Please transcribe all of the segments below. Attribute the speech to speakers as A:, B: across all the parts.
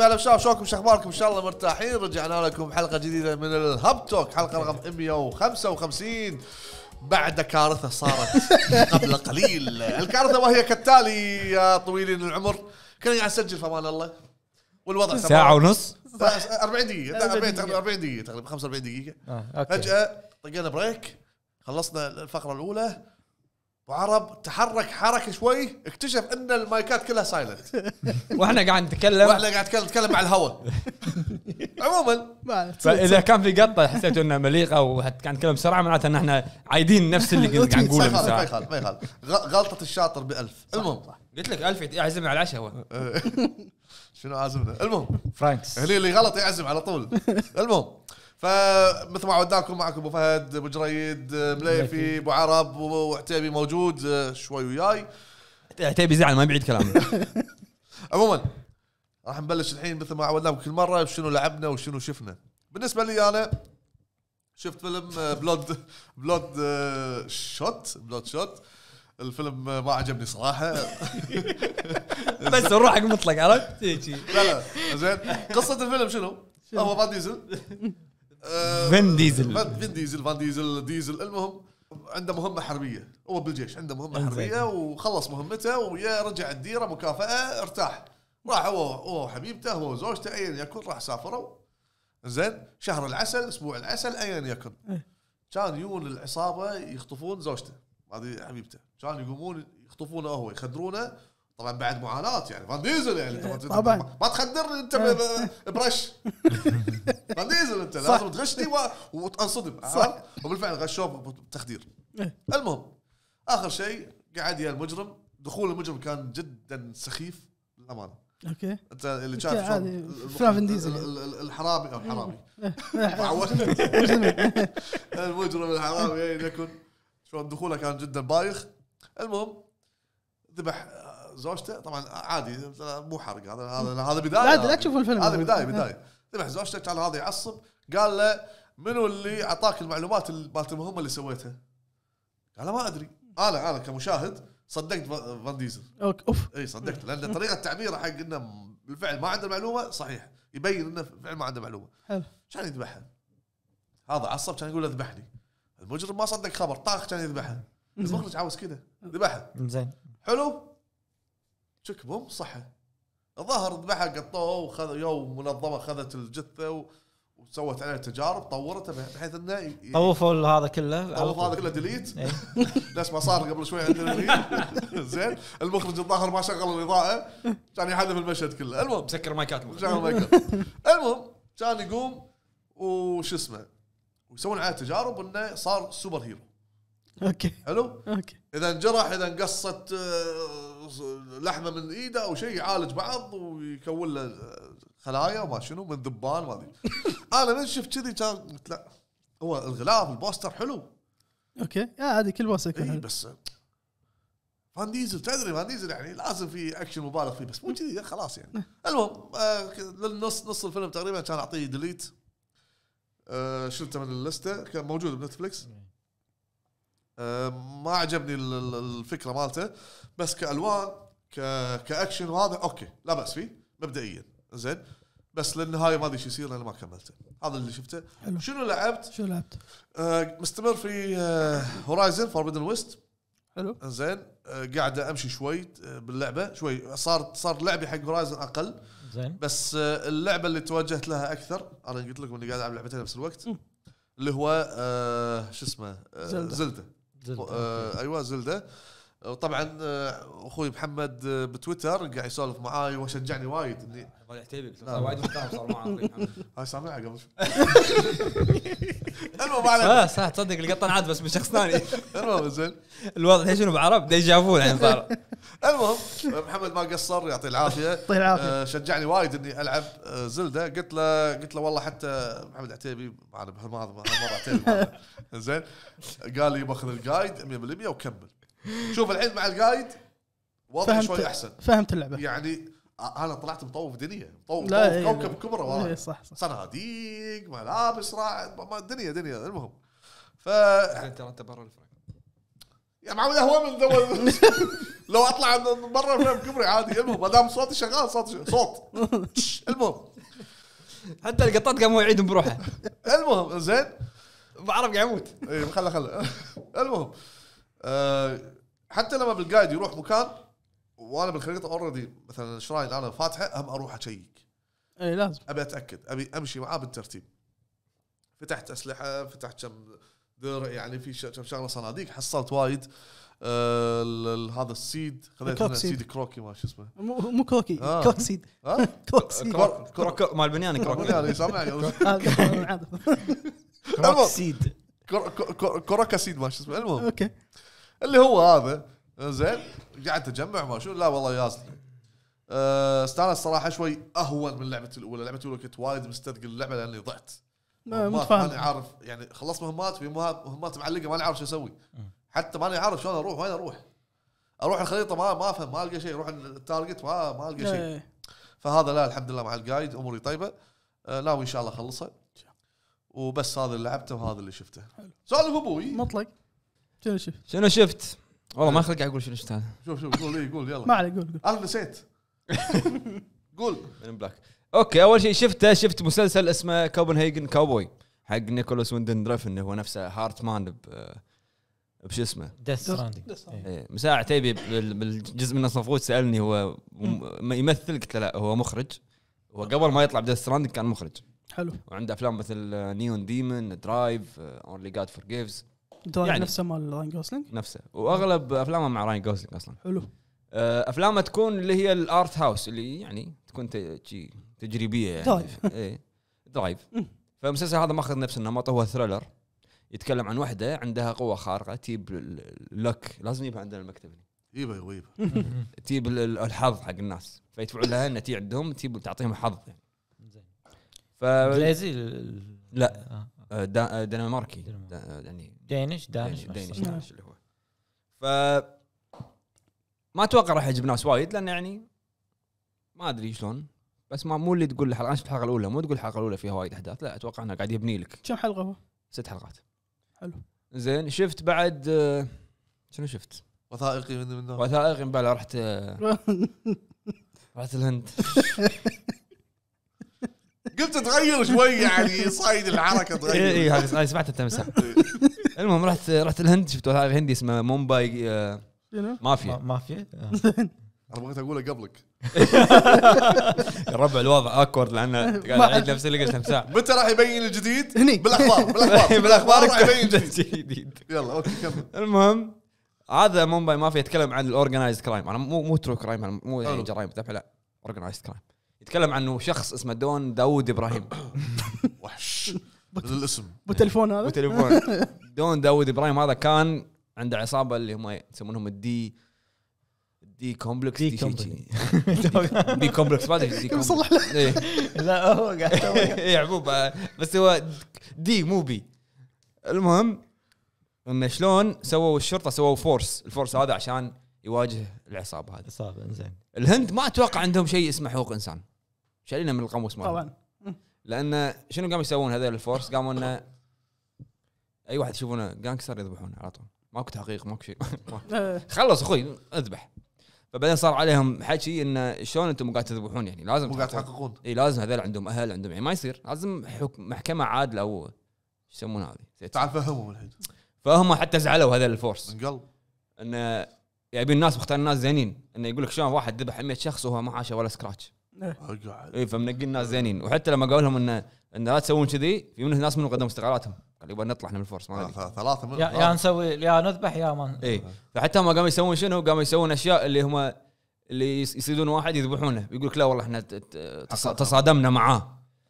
A: يا هلا شباب شلونكم شو اخباركم ان شاء الله مرتاحين رجعنا لكم حلقه جديده من الهب توك حلقه رقم 155 بعد كارثه صارت قبل قليل الكارثه وهي كالتالي يا طويلين العمر كنا قاعد نسجل فمان الله والوضع ساعه ونص 40 دقيقه 40 دقيقه تقريبا 45 دقيقه آه، فجاه طقينا بريك خلصنا الفقره الاولى وعرب تحرك حركه شوي اكتشف ان المايكات كلها سايلنت
B: واحنا قاعد نتكلم واحنا
A: قاعد نتكلم على الهواء عموما فاذا
B: كان في قطه حسيت انها مليقه وقاعد نتكلم بسرعه معناته ان احنا عايدين نفس اللي قاعد نقوله ما يخالف
A: ما يخالف غلطه الشاطر ب 1000 المهم قلت لك 1000 يعزم على العشاء هو شنو عازمنا المهم فرانكس اللي غلط يعزم على طول المهم فمثل ما عودناكم معكم ابو فهد ابو جريد أه، مليفي ابو عرب وعتيبي موجود أه، شوي وياي
B: عتيبي زعل ما بعيد كلامه
A: عموما راح نبلش الحين مثل ما عودناكم كل مره شنو لعبنا وشنو شفنا بالنسبه لي انا شفت فيلم أه، بلود بلود شوت بلود شوت الفيلم ما عجبني صراحه
B: بس روحك مطلق عرفت؟ لا لا زين
A: قصه الفيلم شنو؟ هو فان ديزل آه، فين ديزل فين ديزل فان ديزل ديزل المهم عنده مهمه حربيه هو بالجيش عنده مهمه حربيه وخلص مهمته ويا رجع الديره مكافاه ارتاح راح هو هو حبيبته هو زوجته ايا يكن راح سافروا زين شهر العسل اسبوع العسل ايا يكن إيه. كان يجون العصابه يخطفون زوجته هذه حبيبته كان يقومون يخطفونه هو يخدرونه طبعا بعد معاناه يعني فان ديزل يعني طبعا ما تخدرني انت آه. برش فان ديزل انت لازم تغشني وتنصدم وبالفعل غشوه بتخدير إيه. المهم اخر شيء قعد يا المجرم دخول المجرم كان جدا سخيف للامانه اوكي انت اللي شاف شلون فان ديزل الحرامي او الحرامي إيه. إيه. المجرم الحرامي يكن شلون دخوله كان جدا بايخ المهم ذبح زوجته طبعا عادي مو حرق هذا هذا هذا بدايه لا لا الفيلم هذا بدايه بدايه ذبح زوجته كان هذا يعصب قال له منو اللي اعطاك المعلومات مالت المهمه اللي سويتها؟ قال ما ادري انا انا كمشاهد صدقت فان ديزل اوف اي صدقت لان طريقه تعبيره حق انه بالفعل ما عنده معلومه صحيح يبين انه فعلا ما عنده معلومه حلو كان يذبحها هذا عصب كان يقول اذبحني المجرم ما صدق خبر طاخ كان يذبحها المخرج عاوز كذا ذبحها زين حلو تشك بوم صحى الظاهر ذبحها قطوه وخذ يوم منظمه خذت الجثه و... وسوت عليها تجارب طورته بحيث انه ي... طوفوا
C: هذا كله طوفوا هذا كله
A: ديليت إيه. نفس ما صار قبل شوي عندنا زين المخرج الظاهر ما شغل الاضاءه كان يحذف المشهد كله
B: المهم مسكر مايكات المخرج
A: مايكات المهم كان يقوم وش اسمه ويسوون عليه تجارب انه صار سوبر هيرو اوكي حلو اوكي اذا انجرح اذا انقصت آه، لحمه من ايده او شيء يعالج بعض ويكون له خلايا وما شنو من ذبان ما ادري انا من شفت كذي كان قلت لا هو الغلاف
D: البوستر حلو اوكي عادي آه، كل بوستر كان إيه
A: بس فان ديزل تدري فان ديزل يعني لازم في اكشن مبالغ فيه بس مو كذي خلاص يعني نعم. المهم آه للنص نص الفيلم تقريبا كان اعطيه ديليت آه شلته من اللسته كان موجود بنتفلكس نعم. آه ما عجبني الفكره مالته بس كالوان ك... كاكشن وهذا اوكي لا باس فيه مبدئيا زين بس للنهايه ما ادري ايش يصير انا ما كملته هذا اللي شفته حلو. شنو لعبت؟ شنو لعبت؟ آه مستمر في هورايزن فوربدن ويست حلو زين آه قاعد امشي شوي آه، باللعبه شوي صار صار لعبي حق هورايزن اقل زين بس آه اللعبه اللي توجهت لها اكثر انا قلت لكم اني قاعد العب لعبتين نفس الوقت م. اللي هو آه شو اسمه آه زلده زلده, زلدة. آه ايوه زلده وطبعا آه، اخوي محمد آه، بتويتر قاعد يسولف معاي وشجعني وايد اني الله يعتيبك نعم. وايد متفاهم صار معاه هاي سامعها قبل
D: المهم علينا صح تصدق القطه عاد بس من شخص ثاني
B: المهم زين الوضع الحين شنو بعرب ديجافو الحين يعني صار
A: المهم محمد ما قصر يعطيه العافيه يعطيه العافيه آه، شجعني وايد اني العب زلده قلت له قلت له والله حتى محمد عتيبي معنا بهالمره عتيبي زين قال لي باخذ الجايد 100% وكمل شوف الحين مع الجايد وضعي شوي احسن فهمت اللعبه يعني انا طلعت مطوف دنيا مطوف, مطوف إيه كوكب كبرى ورا إيه, إيه، صح صح صناديق ملابس راعي دنيا دنيا المهم ف ترى
B: انت برا الفريم
A: يا معود اهوى من دول لو اطلع برا الفريق كبري عادي المهم ما دام صوتي شغال صوت صوت المهم حتى القطات قاموا يعيدون بروحه المهم زين بعرف قاعد يموت اي خله خله المهم آه، حتى لما بالقايد يروح مكان وانا بالخريطه اوريدي مثلا شراين انا فاتحه هم اروح اشيك اي لازم ابي اتاكد ابي امشي معاه بالترتيب فتحت اسلحه فتحت كم درع يعني في كم شغله صناديق حصلت وايد آه، هذا السيد خذيت سيد كروكي ما شو اسمه مو كروكي آه. كروك سيد كوك كروك سيد كروك مال بنيان كروك سامعني كروك سيد كروكا سيد ما شو اسمه المهم اوكي اللي هو هذا زين قعدت اجمع ما شو لا والله ياسر آه، استانس صراحه شوي اهون من لعبه الاولى لعبه الاولى كنت وايد مستثقل اللعبه لاني ضعت ما ماني عارف يعني خلصت مهمات في مهمات معلقه ماني عارف شو اسوي حتى ماني عارف شلون اروح وين اروح اروح الخريطه ما ما افهم ما القى شيء اروح التارجت ما ما القى شيء إيه. فهذا لا الحمد لله مع الجايد اموري طيبه آه، ناوي ان شاء الله اخلصها وبس هذا اللي لعبته وهذا اللي شفته
B: سؤال ابوي مطلق شنو شفت؟ شنو شفت؟ والله ما آه. خلق اقول شنو شفت هذا
A: شوف شوف قول اي قول يلا ما عليك قول قول انا نسيت قول من
B: بلاك اوكي اول شيء شفته شفت مسلسل اسمه كوبنهاجن كاوبوي حق نيكولاس ويندن درفن هو نفسه هارت مان بش اسمه ديث من ساعه تيبي بالجزء من الصفوت سالني هو يمثل قلت له لا هو مخرج هو قبل ما يطلع بديث ستراندنج كان مخرج حلو وعنده افلام مثل نيون ديمون درايف اونلي جاد فورجيفز درايف يعني نفسه
D: مال راين جوسلينج
B: نفسه واغلب افلامه مع راين جوسلينج اصلا حلو آه، افلامه تكون اللي هي الارت هاوس اللي يعني تكون تجريبيه يعني درايف ايه درايف فالمسلسل هذا ماخذ نفس النمط هو ثريلر يتكلم عن وحده عندها قوه خارقه تجيب لك لازم يجيبها عندنا المكتب يبا يبا تجيب الحظ حق الناس فيدفعون لها ان تجي عندهم تجيب تعطيهم حظ يعني زين ف... انجليزي لا آه. آه، دا آه، دنماركي آه، يعني دينش دانش دينش دانش اللي هو ف ما اتوقع راح يعجب ناس وايد لان يعني ما ادري شلون بس ما مو اللي تقول الحلقه انا شفت الحلقه الاولى مو تقول الحلقه الاولى فيها وايد احداث لا اتوقع انه قاعد يبني لك كم حلقه هو؟ ست حلقات حلو زين شفت بعد شنو شفت؟ وثائقي من وثائقي من رحت رحت الهند
A: قلت تغير شوي يعني صايد الحركه
D: تغير اي إيه، هذه سمعت التمساح إيه.
B: المهم رحت رحت الهند شفت هذا هندي اسمه مومباي آه، مافيا مافيا آه.
A: انا بغيت اقوله قبلك يا ربع الوضع اكورد لان قاعد اعيد نفس اللي قلته ساعه متى راح يبين الجديد؟ هني بالاخبار بالاخبار بالاخبار راح يبين
B: الجديد يلا اوكي كمل المهم هذا مومباي مافيا يتكلم عن الاورجنايزد كرايم انا مو مو ترو كرايم مو جرائم لا اورجنايزد كرايم يتكلم عنه شخص اسمه دون داوود ابراهيم وحش الاسم بالتليفون هذا بالتليفون دون داوود ابراهيم هذا كان عنده عصابه اللي هم يسمونهم الدي دي كومبلكس دي كومبلكس دي كومبلكس ما ادري دي كومبلكس إيه. لا هو قاعد يعقوب إيه، بس هو دي مو بي المهم انه شلون سووا الشرطه سووا فورس الفورس هذا عشان يواجه العصابه هذه عصابه انزين الهند ما اتوقع عندهم شيء اسمه حقوق انسان شالينه من القاموس مالهم طبعا لان شنو قاموا يسوون هذول الفورس قاموا انه اي واحد يشوفونه جانكستر يذبحونه على طول ماكو تحقيق ماكو شيء إيه. خلص اخوي اذبح فبعدين صار عليهم حكي انه شلون انتم قاعد تذبحون يعني لازم مو قاعد تحققون اي لازم هذول عندهم اهل عندهم يعني ما يصير لازم حكم محكمه عادله او شو يسمونها هذه تعال فهمهم الحين فهم حتى زعلوا هذول الفورس من قلب انه يبي يعني الناس مختار الناس زينين انه يقول لك شلون واحد ذبح 100 شخص وهو ما عاش ولا سكراتش اقعد إيه. اي فمنقي الناس زينين وحتى لما قالوا لهم انه ان لا تسوون كذي في منهم ناس منهم قدموا استقالاتهم قال يبغى نطلع احنا من الفورس ما ثلاثه من يا, يا
C: نسوي يا نذبح يا ما
B: اي فحتى هم قاموا يسوون شنو؟ قاموا يسوون اشياء اللي هم اللي يصيدون واحد يذبحونه يقول لك لا والله احنا تصادمنا معاه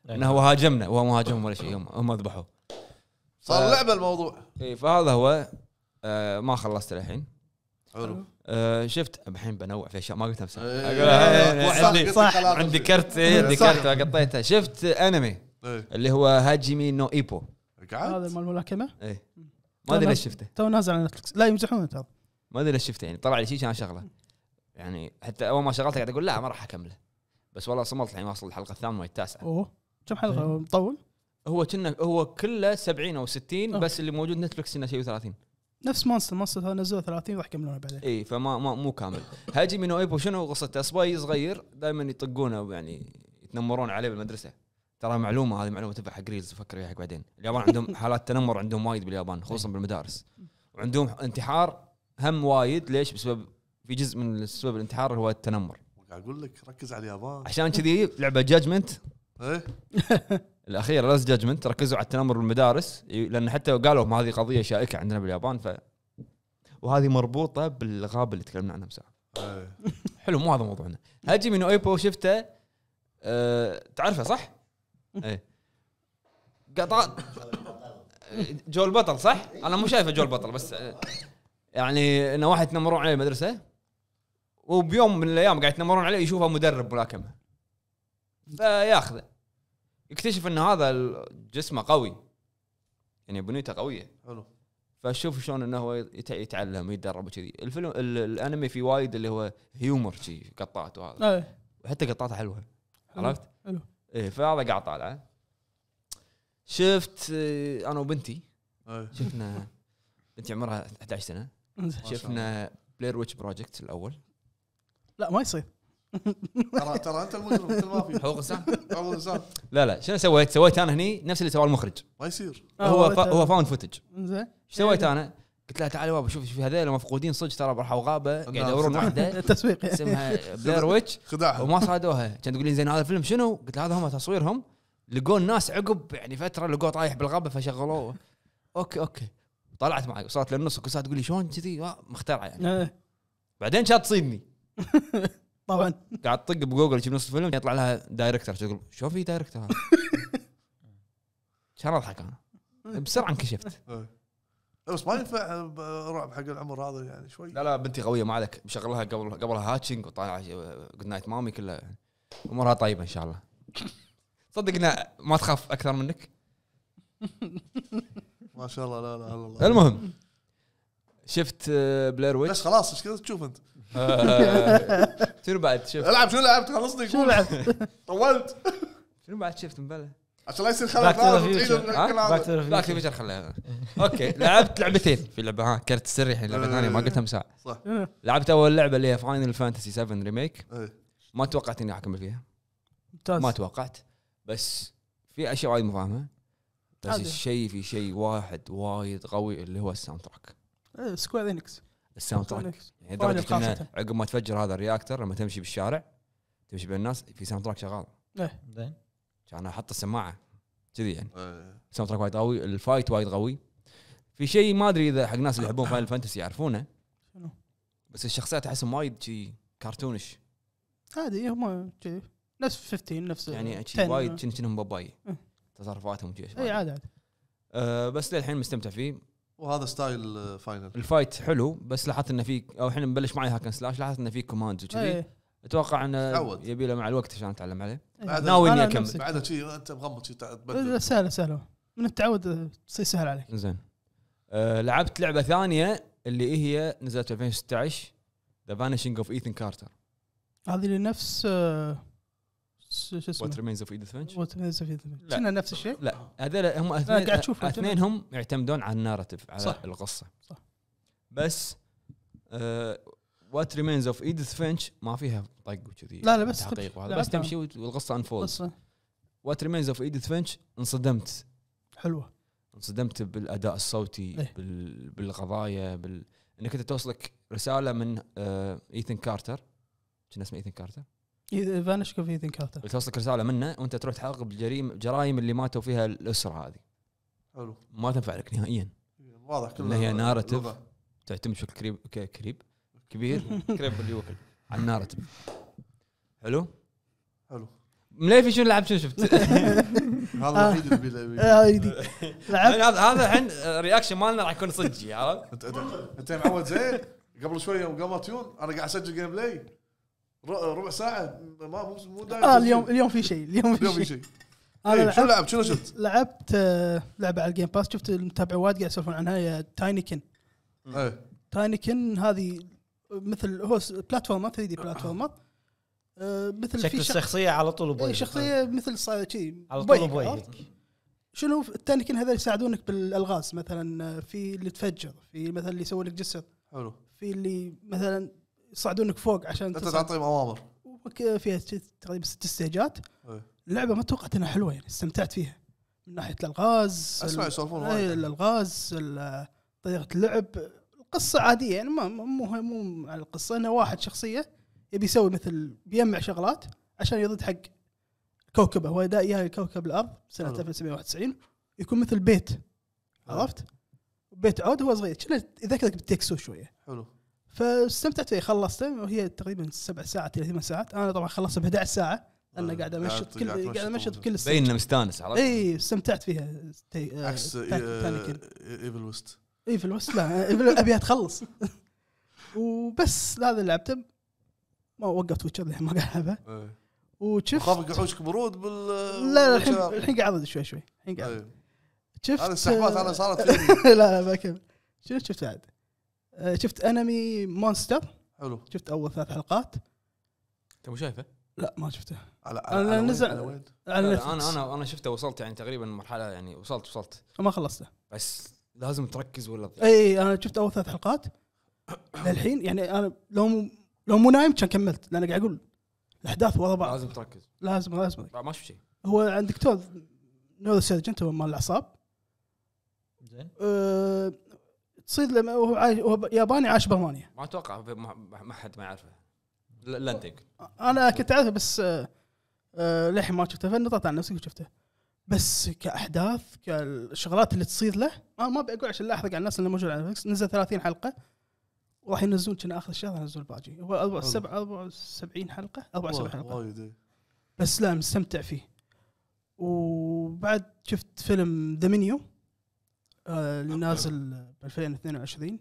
B: إيه. انه هو هاجمنا وهو ما هاجمهم ولا شيء هم هم ذبحوه صار لعبه الموضوع اي فهذا هو آه، ما خلصت الحين حلو آه شفت الحين بنوع في اشياء ما قلتها بس عندي صح عندي كرت عندي كرت قطيته شفت انمي إيه. اللي هو هاجيمي نو ايبو
D: هذا مال الملاكمه؟ ايه ما ادري ليش شفته تو نازل على نتفلكس لا يمزحون ترى
B: ما ادري ليش شفته يعني طلع لي شيء كان شغله يعني حتى اول ما شغلته قاعد اقول لا ما راح اكمله بس والله صملت يعني، الحين واصل الحلقه الثامنه والتاسعه
D: اوه كم حلقه
B: مطول؟ إيه. هو كنا هو كله 70 او 60 بس اللي موجود نتفلكس انه شيء 30
D: نفس مونستر مونستر نزلوا 30 راح يكملونه بعدين
B: اي فما ما مو كامل هاجي من ايبو شنو قصته سباي صغير دائما يطقونه يعني يتنمرون عليه بالمدرسه ترى معلومه هذه معلومه تنفع حق ريلز فكر فيها حق بعدين اليابان عندهم حالات تنمر عندهم وايد باليابان إيه. خصوصا بالمدارس وعندهم انتحار هم وايد ليش بسبب في جزء من سبب الانتحار هو التنمر
A: اقول لك ركز على اليابان عشان كذي
B: لعبه جاجمنت ايه الاخيره لاس جادجمنت ركزوا على التنمر بالمدارس لان حتى قالوا ما هذه قضيه شائكه عندنا باليابان ف وهذه مربوطه بالغابه اللي تكلمنا عنها مساعة إيه. حلو مو هذا موضوعنا هاجي من اويبو شفته أه... تعرفه صح؟ ايه قطع جو البطل صح؟ انا مو شايفه جو البطل بس آه، يعني انه واحد يتنمرون عليه المدرسه وبيوم من الايام قاعد يتنمرون عليه يشوفه مدرب ملاكمه فياخذه يكتشف ان هذا جسمه قوي يعني بنيته قويه حلو فشوف شلون انه هو يتعلم ويتدرب وكذي الفيلم الانمي في وايد اللي هو هيومر شي قطات وهذا وحتى إيه. قطاته حلوه عرفت؟ حلو ايه فهذا قاعد طالعه شفت آه، انا وبنتي إيه. شفنا بنتي عمرها 11 سنه شفنا بلير ويتش بروجكت الاول
D: لا ما يصير ترى ترى انت المجرم انت المافيا حقوق انسان حقوق الانسان
B: لا لا شنو سويت؟ سويت انا هني نفس اللي سواه المخرج ما يصير آه، هو هو فاوند فوتج زين ايش سويت إيه. انا؟ قلت لها تعالي بابا شوف في هذول مفقودين صدق ترى راحوا غابه قاعد نعم. يدورون واحده التسويق اسمها بلير ويتش وما صادوها كانت تقول لي زين هذا الفيلم شنو؟ قلت له هذا هم تصويرهم لقوا الناس عقب يعني فتره لقوه طايح بالغابه فشغلوه اوكي اوكي طلعت معي وصلت للنص وكسات تقول لي شلون كذي آه، مخترعه يعني إيه. بعدين كانت تصيدني طبعا قاعد تطق بجوجل تشوف نص الفيلم يطلع لها دايركتر تقول شو في دايركتر هذا؟ اضحك انا بسرعه انكشفت إيه.
A: إيه، بس ما ينفع آه، آه، رعب حق العمر هذا يعني شوي
B: لا لا بنتي قويه ما عليك مشغلها قبل قبلها هاتشنج وطالع جود آه، نايت مامي كلها امورها طيبه ان شاء الله صدقنا ما تخاف اكثر منك ما
A: شاء الله لا لا الله
B: المهم شفت بلير ويتش بس خلاص ايش كذا تشوف انت آه. شنو بعد شفت؟ العب شنو لعبت خلصني شنو لعبت؟ طولت شنو بعد شفت مبلا عشان لا يصير خلل باك تو فيوتشر خليها اوكي لعبت لعبتين في لعبه ها كرت سري الحين لعبه ثانيه ما إيه. قلتها ساعه صح لعبت اول لعبه اللي هي فاينل فانتسي 7 ريميك ما توقعت اني احكم فيها ممتاز ما توقعت بس في اشياء وايد فاهمها بس الشيء في شيء واحد وايد قوي اللي هو الساوند تراك
D: سكوير انكس الساوند تراك لدرجه يعني انه
B: عقب ما تفجر هذا الرياكتر لما تمشي بالشارع تمشي بين الناس في ساوند تراك شغال ايه زين كان احط السماعه كذي يعني ساوند إيه. تراك وايد قوي الفايت وايد قوي في شيء ما ادري اذا حق الناس اللي يحبون فاينل فانتسي يعرفونه بس الشخصيات احسهم وايد شي كرتونش
D: عادي هم نفس 15 نفس يعني وايد كأنهم باباي إيه.
B: تصرفاتهم اي عادي عادي بس للحين مستمتع فيه وهذا ستايل فاينل آه، الفايت حلو بس لاحظت انه في او احنا نبلش معي هاكن سلاش لاحظت انه في كوماندز وكذي إيه. اتوقع انه يبي له مع الوقت عشان اتعلم عليه إيه. ناوي اني اكمل
A: بعدها
D: شي انت مغمض شي تبدل سهله سهله من التعود آه، تصير سهل عليك زين
B: أه لعبت لعبه ثانيه اللي هي نزلت 2016 ذا فانشنج اوف ايثن كارتر
D: هذه لنفس آه، شو اسمه وات ريمينز اوف ايديث فينش وات ريمينز اوف ايديث فينش كنا نفس الشيء لا هذول هم اثنين قاعد اشوف اثنين هم
B: يعتمدون على الناراتيف على صح. القصه صح بس وات ريمينز اوف ايديث فينش ما فيها طق وكذي لا لا بس تحقيق وهذا بس تمشي والقصه انفولد وات ريمينز اوف ايديث فينش انصدمت حلوه انصدمت بالاداء الصوتي ايه؟ بالقضايا بال... انك انت توصلك رساله من ايثن كارتر كان اسمه ايثن كارتر
D: فانش كوفيدين كارتر
B: توصلك رساله منه وانت تروح تحقق بالجريم جرائم اللي ماتوا فيها الاسره هذه حلو ما تنفع لك نهائيا واضح كلها هي نارتيف تعتمد بشكل كريب كريب كبير كريب اللي يوكل على النارتيف حلو حلو مليفي شنو لعبت شنو شفت؟ هذا آه. الوحيد اللي آه، هذا هذا الحين الرياكشن مالنا
A: راح يكون صجي عرفت؟ انت معود زين قبل شويه يوم قبل تيون انا قاعد اسجل جيم بلاي ربع ساعه ما مو مو آه اليوم اليوم في
D: شيء اليوم في اليوم في شيء انا آه، إيه، شو لعبت شنو شفت؟ لعبت آه، لعبه على الجيم باس شفت المتابع وايد قاعد يسولفون عنها هي تاينيكن إيه. تاينيكن هذه مثل هو بلاتفورمر 3 دي بلاتفورمر آه، مثل شكل الشخصيه
C: على طول بوي إيه، شخصيه
D: مثل صا- على طول بوي شنو التانيكن هذول يساعدونك بالالغاز مثلا في اللي تفجر في مثلا اللي يسوي لك جسر حلو في اللي مثلا يصعدونك فوق عشان انت تعطيهم اوامر فيها تقريبا ست استهجات إيه. اللعبه ما توقعت انها حلوه يعني استمتعت فيها من ناحيه الالغاز اسمع يسولفون إيه، الالغاز طريقه اللعب القصه عاديه يعني ما مو مو على القصه انه واحد شخصيه يبي يسوي مثل بيجمع شغلات عشان يضد حق كوكبه هو يا كوكب الارض سنه 1991 يكون مثل بيت عرفت؟ بيت عود هو صغير كنا يذكرك بالتكسو شويه حلو فاستمتعت فيه خلصته وهي تقريبا سبع ساعات الى ثمان ساعات انا طبعا خلصت ب 11 ساعه انا قاعد امشط كل قاعد امشط كل السنه باين مستانس عرفت؟ اي استمتعت فيها آه، عكس آه، ايفل ويست ايفل ويست لا ايفل ابي اتخلص وبس هذا اللي لعبته ما وقفت ويتشر الحين ما قاعد العبها وشفت خاف يحوشك برود بال لا الحين الحين قاعد شوي شوي الحين قاعد شفت هذا السحبات انا صارت لا لا بكمل شنو شفت بعد؟ آه، شفت انمي مونستر حلو شفت اول ثلاث حلقات انت مو شايفه؟ لا ما شفته على على انا نزل على, على انا
B: انا انا شفته وصلت يعني تقريبا مرحله يعني وصلت وصلت
D: ما خلصته بس لازم تركز ولا تضيع اي انا شفت اول ثلاث حلقات للحين يعني انا لو مو لو مو نايم كان كملت لان قاعد اقول الاحداث ورا بعض لازم تركز لازم لازم ما شفت شيء هو عند دكتور نور سيرجنت هو مال الاعصاب زين آه، تصيد لما هو عايش هو ياباني عايش بالمانيا
B: ما اتوقع ما حد ما يعرفه لاندنج
D: انا كنت اعرفه بس آه، آه، للحين ما شفته فنطت عن نفسي وشفته بس كاحداث كالشغلات اللي تصير له انا ما ابي اقول عشان لا احرق على الناس اللي موجوده على نتفلكس نزل 30 حلقه وراح ينزلون كنا اخر الشهر ينزلون الباجي هو 74 حلقه 74 حلقه وايد إيه. بس لا مستمتع فيه وبعد شفت فيلم ذا منيو اللي نازل ب 2022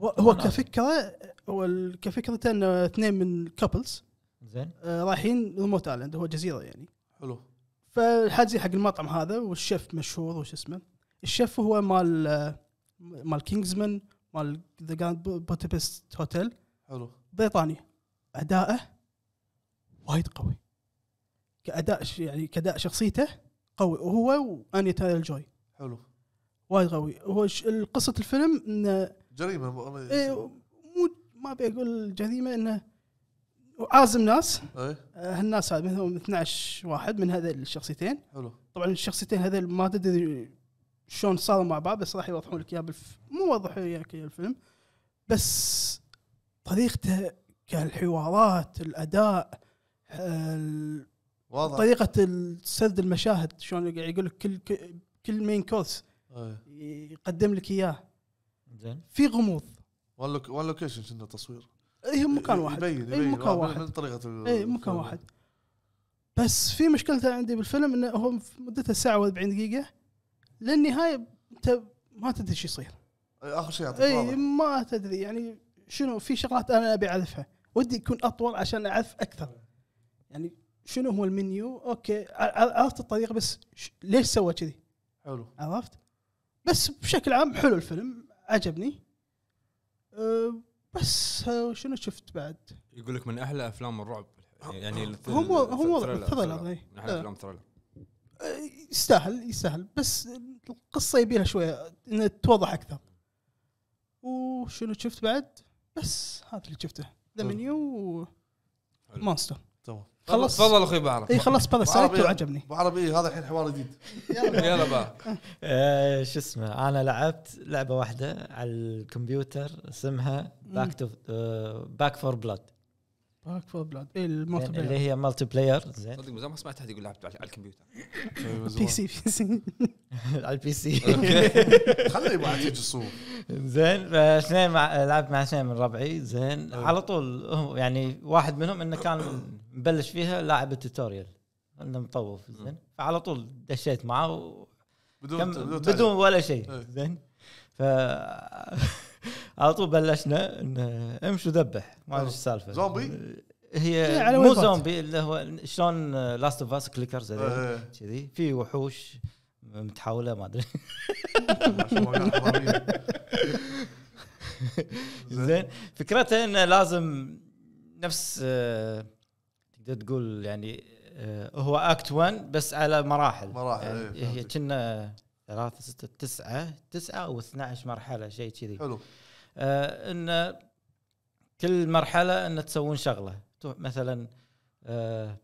D: هو كفكره هو كفكرته ان اثنين من الكابلز زين آه، رايحين ريموت ايلاند هو جزيره يعني حلو فالحاجز حق المطعم هذا والشيف مشهور وش اسمه الشيف هو مال آه، مال كينجزمان مال ذا جراند بوتيبست هوتيل حلو بريطاني اداءه وايد قوي كاداء يعني كاداء شخصيته قوي وهو اني تايل جوي حلو وايد قوي هو قصه الفيلم انه
A: جريمه إيه،
D: مو ما ابي اقول جريمه انه عازم ناس إيه. آه، هالناس هذا منهم 12 واحد من هذول الشخصيتين حلو طبعا الشخصيتين هذول ما تدري شلون صاروا مع بعض بس راح يوضحون لك اياها بالف... مو وضحوا لك اياها الفيلم بس طريقته كالحوارات الاداء واضح طريقه سرد المشاهد شلون يقول لك كل كل مين كورس يقدم لك اياه زين في غموض
A: ون لوكيشن كنا تصوير اي مكان واحد يبين إيه، يبين مكان واحد من طريقه اي مكان
D: واحد بس في مشكلته عندي بالفيلم انه هو مدته ساعه و40 دقيقه للنهايه انت ما تدري ايش يصير
A: إيه، اخر شيء اي
D: ما تدري يعني شنو في شغلات انا ابي اعرفها ودي يكون اطول عشان اعرف اكثر يعني شنو هو المنيو اوكي عرفت الطريقه بس ليش سوى كذي حلو عرفت بس بشكل عام حلو الفيلم عجبني أه، بس أه، شنو شفت بعد؟ يقول
B: لك من احلى افلام الرعب يعني هم هم تفضل من احلى أه. افلام ثريلر
D: يستاهل يستاهل بس القصه يبيها شويه انها توضح اكثر وشنو شفت بعد؟ بس هذا اللي شفته ذا منيو ومانستر تمام
C: خلص تفضل اخوي ابو اي
D: خلص بدل سالته وعجبني ابو اي
A: هذا الحين حوار جديد يلا
C: بقى آه، شو اسمه انا لعبت لعبه واحده على الكمبيوتر اسمها باك تو باك فور بلاد
D: باك فور بلاد اي المالتي يعني بلاير اللي هي مالتي بلاير
B: زين صدق ما سمعت احد يقول لعبت على الكمبيوتر
C: بي
D: سي بي سي على البي سي خلي ابو عتيج الصور
C: زين فاثنين لعبت مع اثنين من ربعي زين على طول يعني واحد منهم انه كان مبلش فيها لاعب التوتوريال انا مطوف زين فعلى طول دشيت معاه و... بدون بدون, بدون ولا شيء إيه. زين ف على طول بلشنا انه امش وذبح ما ادري آه. ايش السالفه زومبي هي إيه، مو زومبي اللي هو شلون لاست اوف اس كليكرز كذي في وحوش متحوله ما ادري زين فكرتها انه لازم نفس آه، تقول يعني آه، هو اكت 1 بس على مراحل مراحل يعني إيه، هي كنا ثلاثة ستة تسعة تسعة أو 12 مرحلة شيء كذي حلو آه إن كل مرحلة إن تسوون شغلة مثلا آه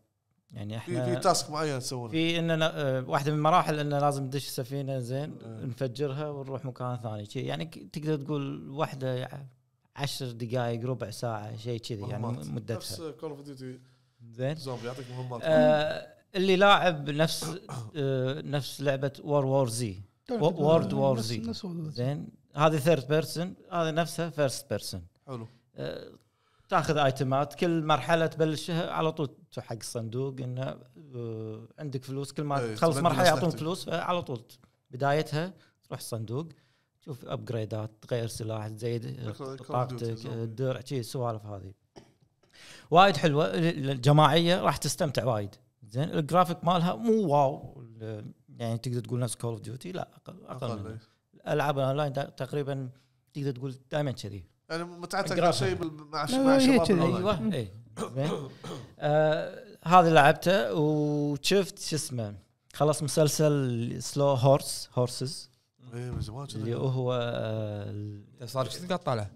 C: يعني احنا في, تاسك معين تسوونه في ان آه، واحده من المراحل انه لازم ندش سفينه زين آه. نفجرها ونروح مكان ثاني يعني تقدر تقول واحده يعني عشر دقائق ربع ساعه شيء كذي يعني مدتها نفس
A: كول اوف ديوتي زين زوم بيعطيك مهمات آه
C: اللي لاعب نفس آه نفس لعبه وور وور زي وورد وور زي زين هذه ثيرد بيرسون هذه نفسها فيرست بيرسون حلو آه تاخذ ايتمات كل مرحله تبلشها على طول حق الصندوق انه آه عندك فلوس كل ما أيه تخلص مرحله يعطون فلوس آه، على طول بدايتها تروح الصندوق تشوف ابجريدات تغير سلاح تزيد آه، طاقتك الدرع آه، شي السوالف هذه وايد حلوه الجماعيه راح تستمتع وايد زين الجرافيك مالها مو واو يعني تقدر تقول نفس كول اوف ديوتي لا اقل اقل الالعاب الاونلاين تقريبا تقدر تقول دائما كذي يعني متعتك شيء مع الشباب ايوه اي آه، هذا لعبته وشفت شو اسمه خلص مسلسل سلو هورس هورسز اي من زمان اللي هو آه، صار شو تقطع له؟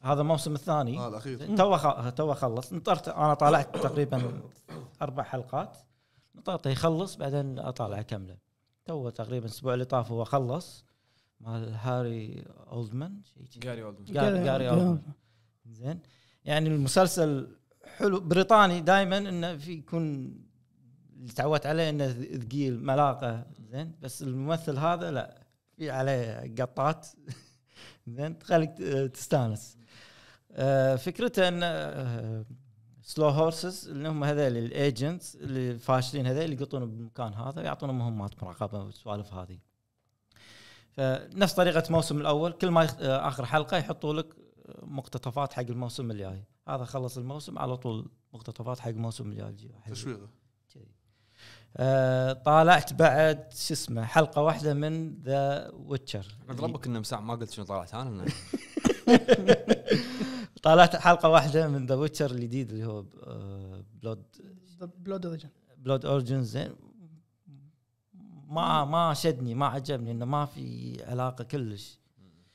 C: هذا الموسم الثاني اه الاخير تو خ... تو خلص نطرت انا طالعت تقريبا اربع حلقات نطرت يخلص بعدين اطالع اكمله تو تقريبا الاسبوع اللي طاف هو خلص مال هاري اولدمان جاري اولدمان جاري, جاري اولدمان زين يعني المسلسل حلو بريطاني دائما انه في يكون اللي تعودت عليه انه ثقيل ملاقه زين بس الممثل هذا لا في عليه قطات زين تخليك آه، تستانس آه، فكرته ان سلو آه، هورسز اللي هم هذول الايجنتس اللي فاشلين هذول اللي يقطون بالمكان هذا يعطون مهمات مراقبه والسوالف هذه فنفس طريقه الموسم الاول كل ما اخر حلقه يحطوا لك مقتطفات حق الموسم الجاي هذا خلص الموسم على طول مقتطفات حق الموسم الجاي تشويقه آه، طالعت بعد شو اسمه حلقه واحده من ذا ويتشر عند ربك انه مساع ما قلت شنو طلعت انا طالعت حلقه واحده من ذا ويتشر الجديد اللي هو بلود بلود اوريجن بلود اوريجن زين ما ما شدني ما عجبني انه ما في علاقه كلش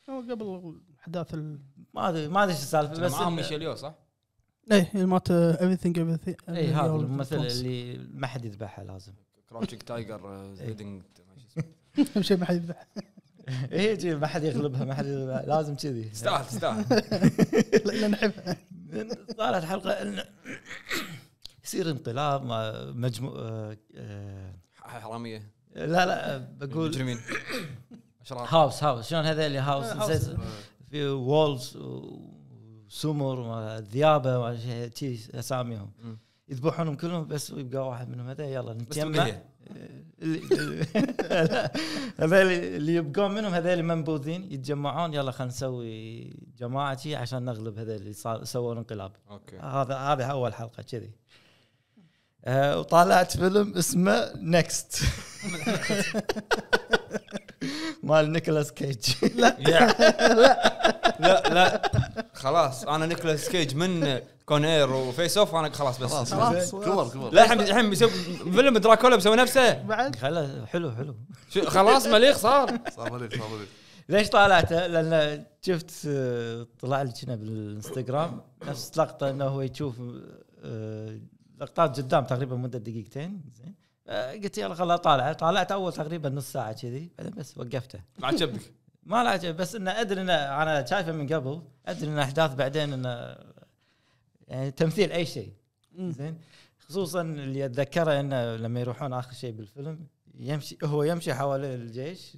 D: هو قبل احداث ال... ما ادري ما ادري شو السالفه بس معاهم ميشيليو صح؟ ايه يعني مالت ايفريثينج ايفريثينج اي هذا الممثل
C: اللي ما حد يذبحها لازم كراوتشنج تايجر آه، إيه. زيدنج
D: اهم شيء ما حد يذبحها
C: اي ما حد يغلبها ما حد لازم كذي تستاهل تستاهل لان نحبها صارت حلقه يصير انقلاب مجموع آه، حراميه آه، لا لا بقول مجرمين هاوس هاوس شلون هذول هاوس إيه، في وولز سمر ذيابه اساميهم يذبحونهم كلهم بس يبقى واحد منهم هذا يلا نتجمع هذا اللي يبقون منهم هذول منبوذين يتجمعون يلا خلينا نسوي جماعه عشان نغلب هذول اللي سووا الانقلاب اوكي هذا هذه اول حلقه كذي آه، وطالعت فيلم اسمه نكست مال نيكولاس كيج لا لا لا لا
B: خلاص انا نيكولاس كيج من كونير وفيس اوف انا خلاص بس خلاص خلاص كبر كبر لا الحين الحين بيسوي فيلم دراكولا بيسوي نفسه
C: بعد حلو حلو خلاص مليخ صار صار مليخ صار مليخ ليش طالعته؟ لان شفت آه، طلع لي كنا بالانستغرام نفس لقطه انه هو يشوف آه، لقطات قدام تقريبا مده دقيقتين زين آه، قلت يلا خلا طالع طالعت اول تقريبا نص ساعه كذي بعدين بس وقفته ما عجبك ما لا بس انه ادري انه انا شايفه من قبل ادري ان احداث بعدين انه يعني تمثيل اي شيء زين خصوصا اللي اتذكره انه لما يروحون اخر شيء بالفيلم يمشي هو يمشي حوالين الجيش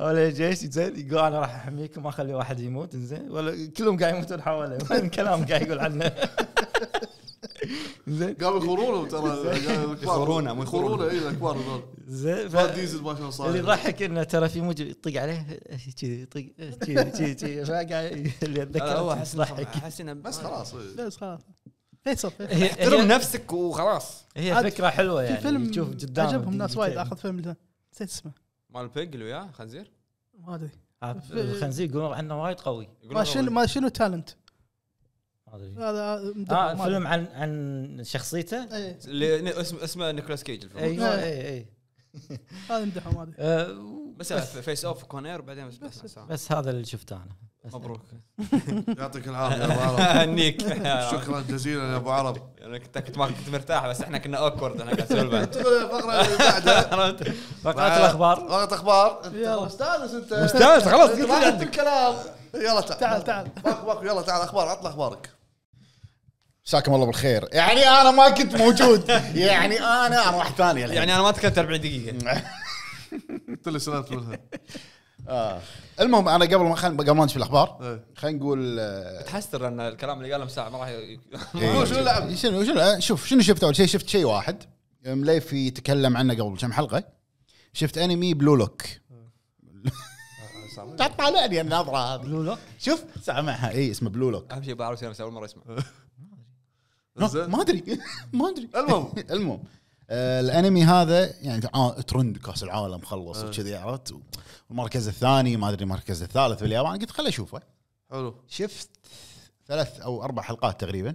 C: ولا جيش زين يقول انا راح احميكم ما اخلي واحد يموت زين ولا كلهم قاعد يموتون حواليه وين كلام قاعد يقول عنه
A: زين قام يخورونه ترى يخورونه مو يخورونه اي الكبار هذول
C: زين ف... ديزل ما شاء الله اللي يضحك انه ترى في موجب يطق عليه كذي يطق كذي كذي كذي فقاعد اللي اتذكر هو احس يضحك احس انه بس
D: خلاص إيه. بس خلاص فيصل
B: احترم نفسك وخلاص هي فكره
C: حلوه يعني في فيلم تشوف قدامك عجبهم
B: ناس وايد اخذ
D: فيلم نسيت اسمه
B: مال بيج اللي وياه خنزير ما ادري الخنزير
C: آه، يقولون عنه وايد قوي ما شنو
D: ما شنو تالنت هذا اه فيلم
C: عن عن شخصيته إيه. اللي اسمه اسمه نيكولاس كيج الفيلم اي اي إيه، إيه.
D: هذا مدحه ما ادري
C: آه، بس,
B: فيس اوف كونير بعدين بس بس, بس, بس هذا
C: اللي شفته انا مبروك يعطيك العافيه يا ابو عرب هنيك شكرا
B: جزيلا يا ابو عرب انا كنت كنت ما كنت مرتاح بس احنا كنا اوكورد انا قاعد اسولف تقول الفقره اللي بعدها فقره الاخبار فقره
A: اخبار انت مستانس انت مستانس خلاص قلت عندك الكلام يلا تعال تعال تعال يلا تعال اخبار عطنا اخبارك
E: مساكم الله بالخير يعني انا ما كنت موجود يعني انا انا واحد ثاني يعني انا ما تكلمت 40 دقيقه قلت له سنه آه. المهم انا قبل ما خل... قبل ما نشوف الاخبار خلينا نقول إيه. آه،
B: تحسر ان الكلام اللي قاله ساعه ما راح إيه. شنو لعب
E: شنو شنو آه، شوف شنو شفت اول شيء شفت شيء واحد مليفي يتكلم عنه قبل كم حلقه شفت انمي بلو لوك تطالعني النظره هذه بلو لوك شوف سامعها اي اسمه بلو لوك اهم شيء بعرف اول مره اسمه ما ادري ما ادري المهم المهم آه، الانمي هذا يعني آه، ترند كاس العالم خلص آه. وكذي عرفت والمركز الثاني ما ادري المركز الثالث باليابان قلت خليني اشوفه حلو شفت ثلاث او اربع حلقات تقريبا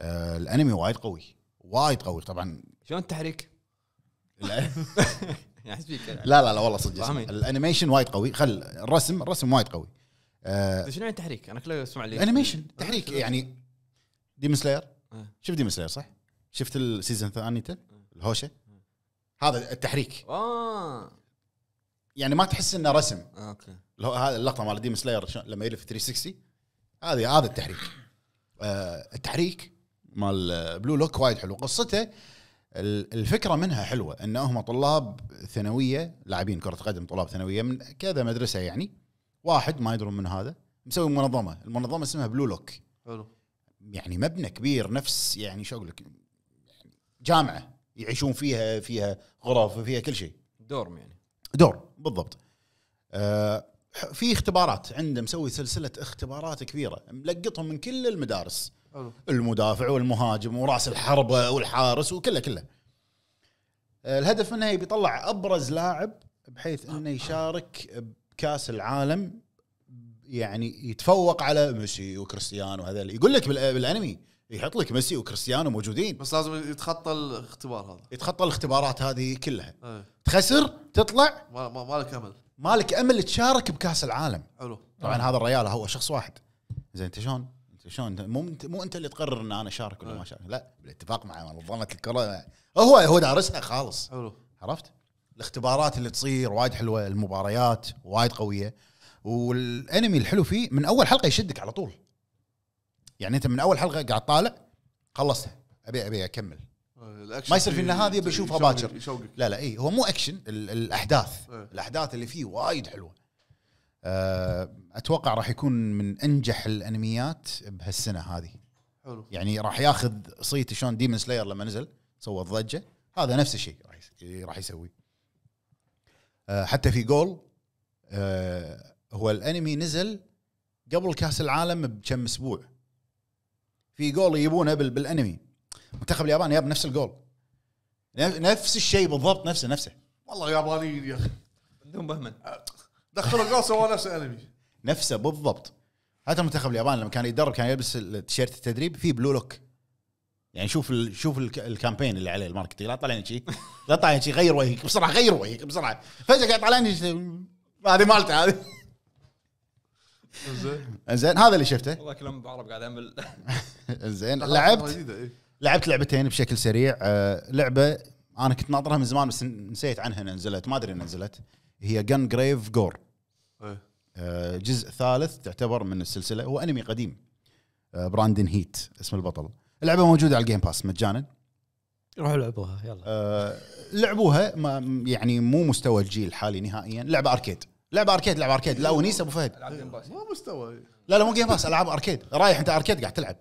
E: الانمي وايد قوي وايد قوي طبعا شلون التحريك؟ لا
B: يعني لا لا والله صدق الانيميشن
E: وايد قوي خل الرسم الرسم وايد قوي شنو يعني
B: التحريك؟ انا كله اسمع لي الانيميشن تحريك يعني
E: ديمون سلاير شفت ديمون سلاير صح؟ شفت السيزون ثانيته الهوشه هذا التحريك اه يعني ما تحس انه رسم اوكي هذا اللقطه مال ديم سلاير لما يلف 360 هذه هذا التحريك آه التحريك مال بلو لوك وايد حلو قصته الفكره منها حلوه انهم طلاب ثانويه لاعبين كره قدم طلاب ثانويه من كذا مدرسه يعني واحد ما يدرون من هذا مسوي منظمه المنظمه اسمها بلو لوك حلو يعني مبنى كبير نفس يعني شو اقول لك جامعه يعيشون فيها فيها غرف فيها كل شيء دورم يعني دور بالضبط آه في اختبارات عنده مسوي سلسله اختبارات كبيره ملقطهم من كل المدارس أوه. المدافع والمهاجم وراس الحربه والحارس وكله كله آه الهدف منها يبي يطلع ابرز لاعب بحيث انه يشارك بكاس العالم يعني يتفوق على ميسي وكريستيانو وهذا يقول لك بالانمي يحط لك ميسي وكريستيانو موجودين بس لازم يتخطى الاختبار هذا يتخطى الاختبارات هذه كلها أيه. تخسر تطلع ما, ما, لك امل مالك امل تشارك بكاس العالم حلو طبعا أيه. هذا الريال هو شخص واحد زين انت شلون انت شلون مو انت مو انت اللي تقرر ان انا اشارك ولا أيه. ما اشارك لا بالاتفاق مع منظمه الكره هو هو دارسها خالص حلو عرفت الاختبارات اللي تصير وايد حلوه المباريات وايد قويه والانمي الحلو فيه من اول حلقه يشدك على طول يعني انت من اول حلقه قاعد طالع خلصتها ابي ابي اكمل ما يصير في هذه بشوفها باكر لا لا اي هو مو اكشن ال الاحداث ايه. الاحداث اللي فيه وايد حلوه آه، اتوقع راح يكون من انجح الانميات بهالسنه هذه حلو يعني راح ياخذ صيت شلون ديمن سلاير لما نزل سوى الضجه هذا نفس الشيء راح يسوي آه، حتى في جول آه، هو الانمي نزل قبل كاس العالم بكم اسبوع في جول يجيبونه بالانمي منتخب اليابان جاب نفس الجول نفس الشيء بالضبط نفسه نفسه
A: والله يابانيين يا اخي عندهم بهمن دخلوا جول سووا نفس الانمي
E: نفسه بالضبط حتى المنتخب الياباني لما كان يتدرب كان يلبس التيشيرت التدريب فيه بلو لوك يعني شوف الـ شوف الكامبين اللي عليه الماركتينج لا طلعني شيء لا طلعني شيء غير وجهك بسرعه غير وجهك بسرعه فجاه قاعد طلعني هذه مالته هذه زين زين هذا اللي شفته والله كلام بعرب قاعد اعمل زين لعبت إيه. لعبت لعبتين بشكل سريع آه، لعبه انا كنت ناطرها من زمان بس نسيت عنها انها نزلت ما ادري انها نزلت هي جن جريف جور جزء ثالث تعتبر من السلسله هو انمي قديم براندن آه، هيت اسم البطل اللعبه موجوده على الجيم باس مجانا
C: روحوا لعبوها يلا
E: آه، لعبوها ما يعني مو مستوى الجيل الحالي نهائيا لعبه اركيد لعب اركيد لعب اركيد لا ونيس ابو فهد مو مستوى لا لا مو جيم باس العاب اركيد رايح انت اركيد قاعد تلعب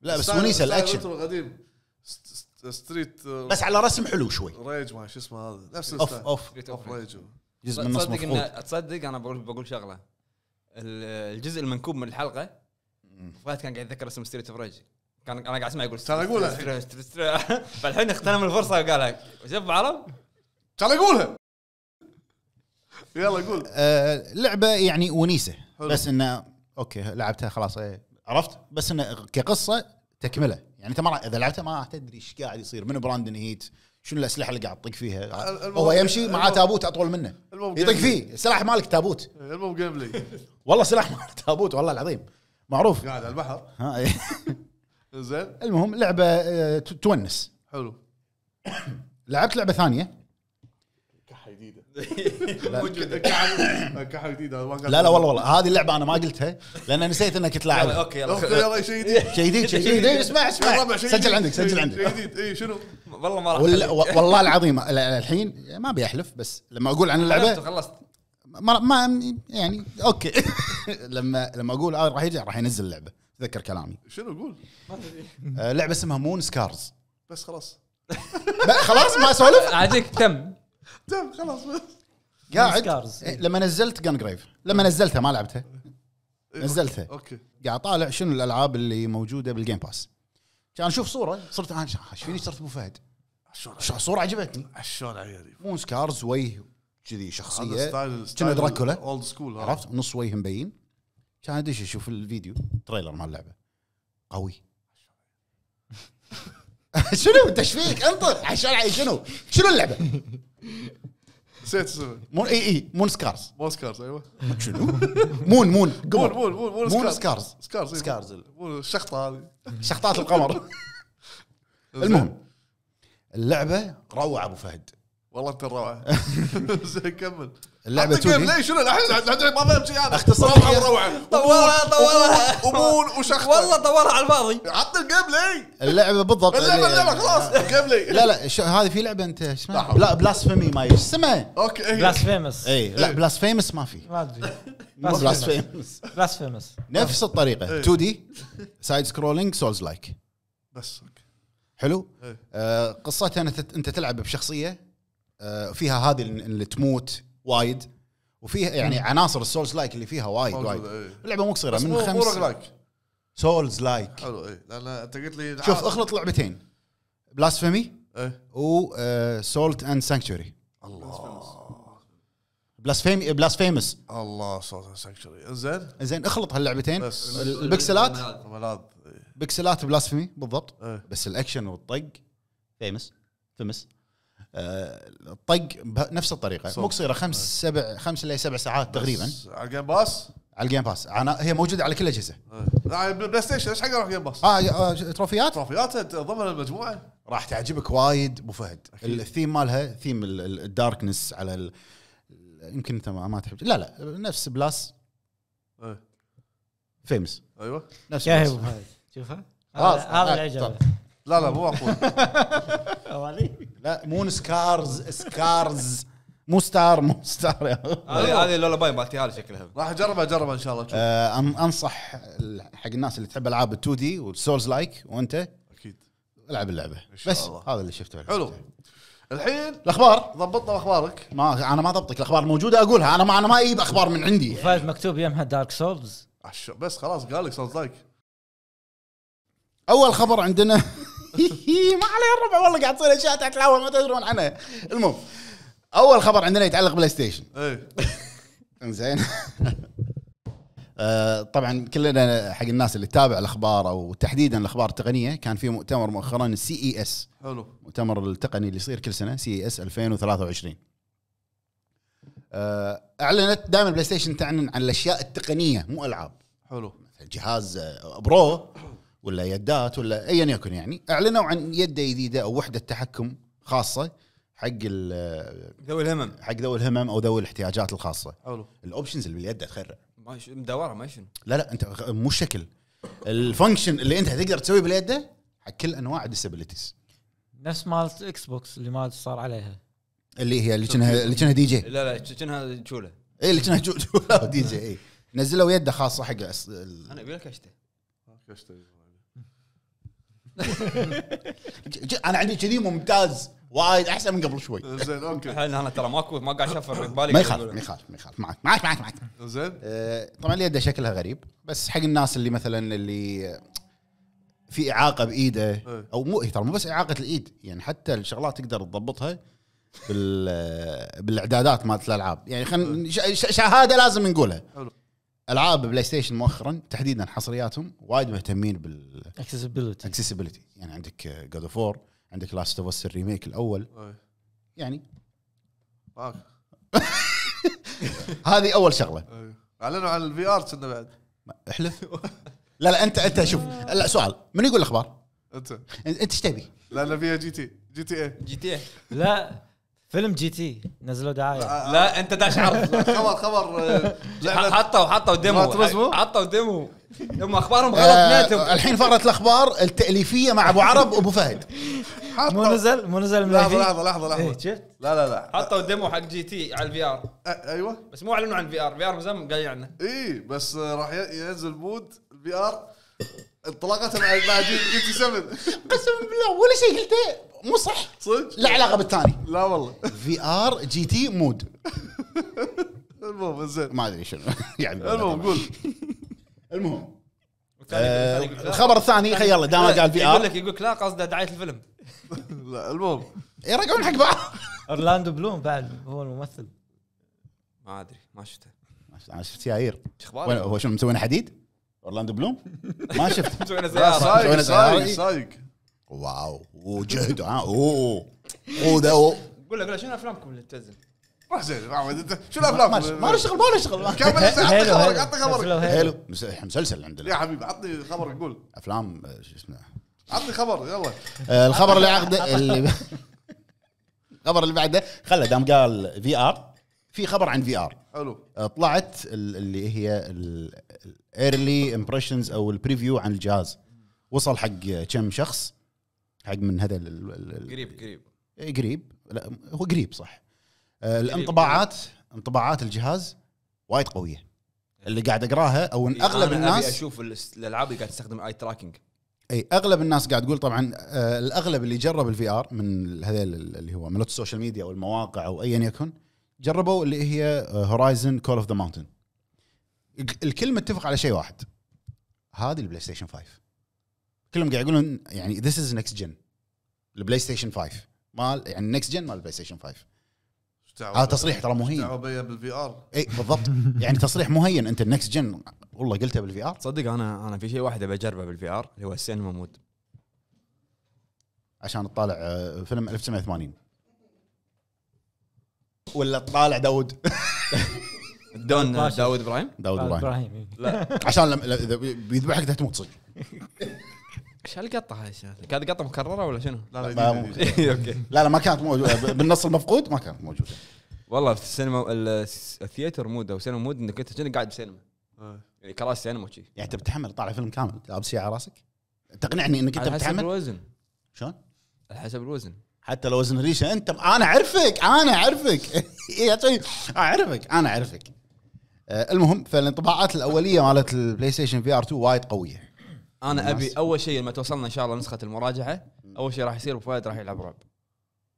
E: لا بس ونيس الاكشن
A: القديم ستريت آه، بس على رسم حلو شوي ريج ما شو اسمه هذا
B: نفس اوف اوف اوف ريج جزء من نص تصدق انا بقول بقول شغله الجزء المنكوب من الحلقه فهد كان قاعد يتذكر اسم ستريت اوف ريج كان انا قاعد اسمع يقول ترى اقولها فالحين اغتنم الفرصه وقالها شوف عرب
E: كان اقولها يلا قول آه، لعبه يعني ونيسه حلو. بس انه اوكي لعبتها خلاص إيه، عرفت بس انه كقصه تكمله يعني انت ما اذا لعبتها ما تدري ايش قاعد يصير منو براندن هيت شنو الاسلحه اللي قاعد تطق فيها هو يمشي معاه تابوت اطول منه يطق فيه السلاح مالك تابوت
A: إيه، المهم جيم بلاي
E: والله سلاح مالك تابوت والله العظيم معروف قاعد على البحر إيه. زين المهم لعبه آه، تونس حلو لعبت لعبه ثانيه
A: كحل جديد لا لا والله والله
E: هذه اللعبه انا ما قلتها لان نسيت انك كنت لاعب اوكي يلا شيء جديد شيء جديد شيء جديد اسمع اسمع سجل عندك سجل عندك شيء جديد اي شنو والله ما راح والله العظيم الحين ما ابي احلف بس لما اقول عن اللعبه خلصت ما ما يعني اوكي لما لما اقول آه راح يجي راح ينزل اللعبه تذكر كلامي شنو قول آه، لعبه اسمها مون سكارز بس خلاص خلاص ما اسولف عاجيك تم تم خلاص قاعد إيه. لما نزلت جان جريف لما نزلتها ما لعبتها إيه، نزلتها اوكي قاعد طالع شنو الالعاب اللي موجوده بالجيم باس كان اشوف صوره صرت انا ايش فيني صرت ابو فهد شلون شو صوره عجبتني شلون عيالي مو سكارز ويه كذي شخصيه كنا دراكولا اولد آه. سكول عرفت نص وجه مبين كان ادش اشوف الفيديو تريلر مال اللعبه قوي شنو انت ايش فيك انطر عشان شنو شنو اللعبه نسيت اسمه مون اي اي مون سكارز مون سكارز ايوه شنو؟ مون مون مون مون مون مون سكارز سكارز سكارز إيه.
A: مون الشخطه هذه شخطات القمر
E: المهم اللعبه روعه ابو فهد
A: والله انت الروعه زين كمل اللعبه تودي ليش شنو الحين ما فهمت شيء انا اختصار روعه وروعه طولها طولها امون وشخص والله طولها على الفاضي عط الجيم
E: بلاي اللعبه بالضبط اللعبه اللعبه خلاص آه. الجيم بلاي لا لا هذه في لعبه انت اسمها لا بلاسفيمي ما اسمها اوكي بلاسفيمس اي لا بلاسفيمس ما في ما ادري بلاسفيمس بلاسفيمس نفس الطريقه 2 إيه. دي سايد سكرولينج سولز لايك بس حلو إيه. آه، قصتها انت تلعب بشخصيه آه، فيها هذه اللي تموت وايد وفيها يعني عناصر السولز لايك اللي فيها وايد وايد اللعبه مو قصيره من خمس سولز لايك سولز لايك حلو اي
A: لان انت قلت لي
E: شوف اخلط لعبتين بلاسفيمي و سولت اند سانكتوري الله بلاسفيمي بلاسفيمس الله سولت اند سانكتوري زين زين اخلط هاللعبتين البكسلات إيه. بكسلات بلاسفيمي بالضبط إيه. بس الاكشن والطق فيمس فيمس طق بنفس الطريقه مو قصيره خمس آه. سبع خمس الى سبع ساعات تقريبا على الجيم باس على الجيم باس أنا هي موجوده على كل الاجهزه آه. على البلاي ستيشن ايش حق اروح جيم باس؟ اه, آه، تروفيات؟ تروفيات إيه، ضمن المجموعه راح تعجبك وايد ابو فهد الثيم مالها ثيم الداركنس على ال... يمكن انت ما تحب لا لا نفس بلاس إيه. فيمس ايوه نفس يا ابو فهد شوفها هذا العجب لا لا مو اقول لا مو سكارز سكارز مو ستار مو ستار يا هذه هذه
B: اللولا باي مالتي هذه شكلها راح
E: اجربها اجربها ان شاء الله آه انصح حق الناس اللي تحب العاب ال 2 دي والسولز لايك وانت
C: اكيد العب
E: اللعبه بس الله. هذا اللي شفته حلو الحين الاخبار ضبطنا اخبارك ما انا ما ضبطك الاخبار موجوده اقولها انا ما انا ما اجيب اخبار من عندي
C: فايف مكتوب يمها
A: دارك سولز بس خلاص قال لك سولز لايك اول خبر
E: عندنا ما عليه الربع والله قاعد تصير اشياء تحت الهواء ما تدرون عنها المهم اول خبر عندنا يتعلق بلاي ستيشن إيه. زين آه، طبعا كلنا حق الناس اللي تتابع الاخبار او تحديدا الاخبار التقنيه كان في مؤتمر مؤخرا السي اي اس e حلو المؤتمر التقني اللي يصير كل سنه سي اي اس 2023 اعلنت دائما بلاي ستيشن تعلن عن الاشياء التقنيه مو العاب حلو جهاز آه، برو ولا يدات ولا ايا يكن يعني اعلنوا عن يده جديده او وحده تحكم خاصه حق ذوي الهمم حق ذوي الهمم او ذوي الاحتياجات الخاصه حلو الاوبشنز اللي باليد تخرع
C: مدوره ما شنو
E: لا لا انت مو شكل الفانكشن اللي انت تقدر تسويه باليد حق كل انواع الديسابيلتيز
C: نفس مال اكس بوكس اللي ما صار عليها
E: اللي هي اللي كانها اللي كانها دي جي
B: لا لا كانها جوله
E: اي اللي كانها جوله دي جي اي نزلوا يده خاصه حق انا ابي لك اشتري انا عندي كذي ممتاز وايد احسن من قبل شوي زين اوكي
B: الحين انا ترى ماكو ما قاعد اشفر ببالي ما يخالف ما يخالف ما يخالف معك معك معك معك
E: زين آه، طبعا اليد شكلها غريب بس حق الناس اللي مثلا اللي في اعاقه بايده إيه. او مو ترى مو بس اعاقه الايد يعني حتى الشغلات تقدر تضبطها بال بالاعدادات مالت الالعاب يعني خلينا إيه. شهاده لازم نقولها حلو العاب بلاي ستيشن مؤخرا تحديدا حصرياتهم وايد مهتمين بال اكسسبيلتي يعني عندك جود اوف عندك لاست اوف اس الريميك الاول يعني هذه اول شغله
A: اعلنوا عن الفي ار كنا بعد
E: احلف لا لا انت انت شوف لا سؤال من يقول الاخبار؟
C: انت انت ايش تبي؟ لا لا فيها جي تي جي تي اي جي تي اي لا فيلم جي تي نزلوا دعايه آه، آه. لا انت داش عرض خبر خبر آه، حطوا حطوا
E: ديمو
B: حطوا ديمو هم اخبارهم غلط اثنيناتهم الحين
E: فرت الاخبار التاليفيه مع ابو عرب وابو فهد
B: مو نزل مو نزل لحظه لحظه لحظه لحظه إيه، شفت لا لا لا حطوا ديمو حق جي تي على الفي ار ايوه بس مو اعلنوا عن الفي ار الفي ار من زمان عنه يعني. اي
A: بس راح ينزل بود الفي ار انطلاقه مع جي تي 7
E: قسم بالله ولا شيء قلته مو صح صدق لا علاقه بالثاني لا والله في ار جي تي مود المهم زين ما ادري شنو يعني المهم قول المهم
C: آه، الخبر الثاني خي يلا دام قال في يقول
B: لك يقول لك لا قصده دعايه الفيلم
C: لا المهم يرقعون إيه، حق بعض اورلاندو بلوم بعد هو الممثل
B: ما ادري ما شفته
E: انا شفت ياير شو اخبارك؟ هو شنو مسوينا حديد؟ اورلاندو بلوم ما شفت مسوينا سياره سايق سايق واو وجهد ها اوه اوه ده اوه
B: قول له قول له شنو افلامكم اللي تنزل؟
E: روح زين شنو انت شو ما له شغل
B: ما له شغل كمل عطني خبرك عطني
E: خبرك حلو مسلسل عندنا يا حبيبي
A: عطني خبرك قول
E: افلام آه، شو اسمه
A: عطني خبر يلا آه، الخبر اللي عقده اللي
E: الخبر اللي بعده خله دام قال في ار في خبر عن في ار حلو آه، طلعت اللي هي الايرلي امبريشنز او البريفيو عن الجهاز وصل حق كم شخص حق من هذا قريب قريب إيه، قريب لا هو قريب صح آه، الانطباعات انطباعات الجهاز وايد قويه اللي قاعد اقراها او ان إيه، اغلب الناس أبي
B: اشوف الالعاب اللي قاعد تستخدم اي تراكنج
E: اي اغلب الناس قاعد تقول طبعا آه، الاغلب اللي جرب الفي ار من هذا اللي هو من السوشيال ميديا او المواقع او ايا يكن جربوا اللي هي هورايزن كول اوف ذا ماونتن الكل متفق على شيء واحد هذه البلاي ستيشن 5 كلهم قاعد يقولون يعني ذيس از نكست جن البلاي ستيشن 5 مال يعني نكست جن مال البلاي ستيشن 5 هذا تصريح ترى مهين
B: بالفي ار
E: اي بالضبط يعني تصريح مهين انت النكست
B: جن والله قلته بالفي ار تصدق انا انا في شيء واحد بجربه بالفي ار اللي هو السينما مود
E: عشان تطالع آه، فيلم 1980 ولا تطالع داود دون داود ابراهيم داود ابراهيم لا عشان بيذبحك تموت صدق
B: ايش هالقطه هاي كانت قطه مكرره ولا شنو؟ لا لا ما إيه، إيه، إيه. لا لا ما كانت موجوده بالنص
E: المفقود ما كانت موجوده
B: والله في السينما الثياتر مود او سينما مود انك انت قاعد بسينما آه.
E: يعني كراسي سينما وشي يعني انت بتحمل طالع فيلم كامل لابس على راسك تقنعني انك انت بتحمل حسب الوزن شلون؟ على حسب الوزن حتى لو وزن ريشه انت انا اعرفك انا اعرفك اعرفك انا اعرفك آه، المهم فالانطباعات الاوليه مالت البلاي ستيشن في ار 2 وايد قويه انا ابي
B: اول شيء لما توصلنا ان شاء الله نسخه المراجعه اول شيء راح يصير فهد راح يلعب رعب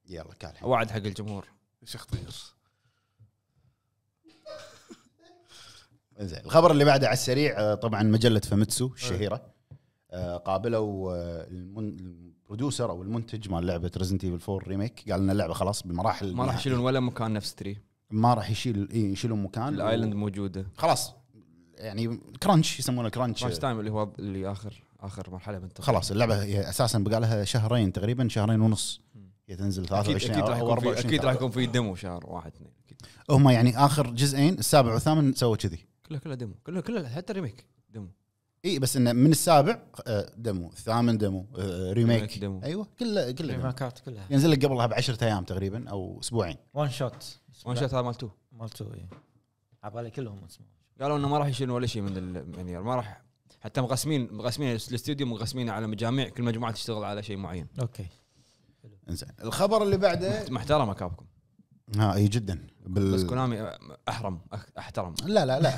B: يلا كالحين وعد حق الجمهور
E: شيخ طير زين الخبر اللي بعده على السريع آه، طبعا مجله فاميتسو إيه. الشهيره آه، قابلوا آه، البروديوسر او المنتج مال لعبه ريزنت ايفل 4 ريميك قال لنا اللعبه خلاص بالمراحل ما راح يشيلون
B: ولا مكان نفس 3
E: ما راح يشيل إيه، يشيلون مكان الايلاند موجوده خلاص يعني كرانش يسمونه كرانش كرانش
B: تايم اللي هو اللي اخر اخر مرحله بنتقل
E: خلاص اللعبه هي اساسا بقى لها شهرين تقريبا شهرين ونص هي تنزل 23 اكيد راح يكون في اكيد
B: راح يكون في ديمو
E: شهر واحد اثنين هم يعني اخر جزئين السابع والثامن سووا كذي
B: كلها كلها ديمو كلها كلها حتى ريميك ديمو
E: اي بس انه من السابع ديمو آه، الثامن ديمو ريميك ديمو. ايوه كله كله ريميكات كلها ينزل لك قبلها ب 10 ايام تقريبا او اسبوعين
C: وان شوت وان شوت هذا مال 2 مال 2 اي على بالي كلهم اسمه
B: قالوا انه ما راح يشيلون ولا شيء من المنير ما راح حتى مقسمين مقسمين الاستوديو مقسمين على مجاميع كل مجموعه تشتغل على شيء معين
C: اوكي
E: انزين
B: الخبر اللي بعده محترمه كابكم
E: ها اي جدا بال... بس كونامي احرم احترم لا لا لا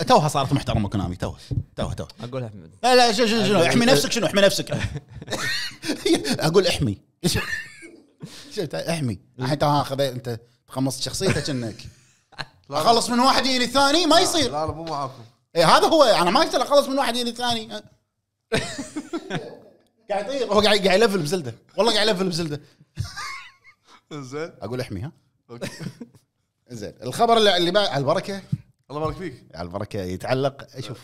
E: آه، توها صارت محترمه كونامي توها توها توها اقولها لا لا شنو شنو شنو احمي نفسك شنو احمي نفسك اقول احمي شفت احمي الحين تاخذ انت خمصت شخصيتك انك اخلص من واحد يجي للثاني ما يصير لا لا مو معاكم اي هذا هو انا ما اقدر اخلص من واحد يجي للثاني أه؟ قاعد يطير هو قاعد قاعد يلفل بزلده والله قاعد يلفل بزلده زين اقول احمي ها اوكي زين الخبر اللي اللي بعد على البركه الله يبارك فيك على البركه يتعلق شوف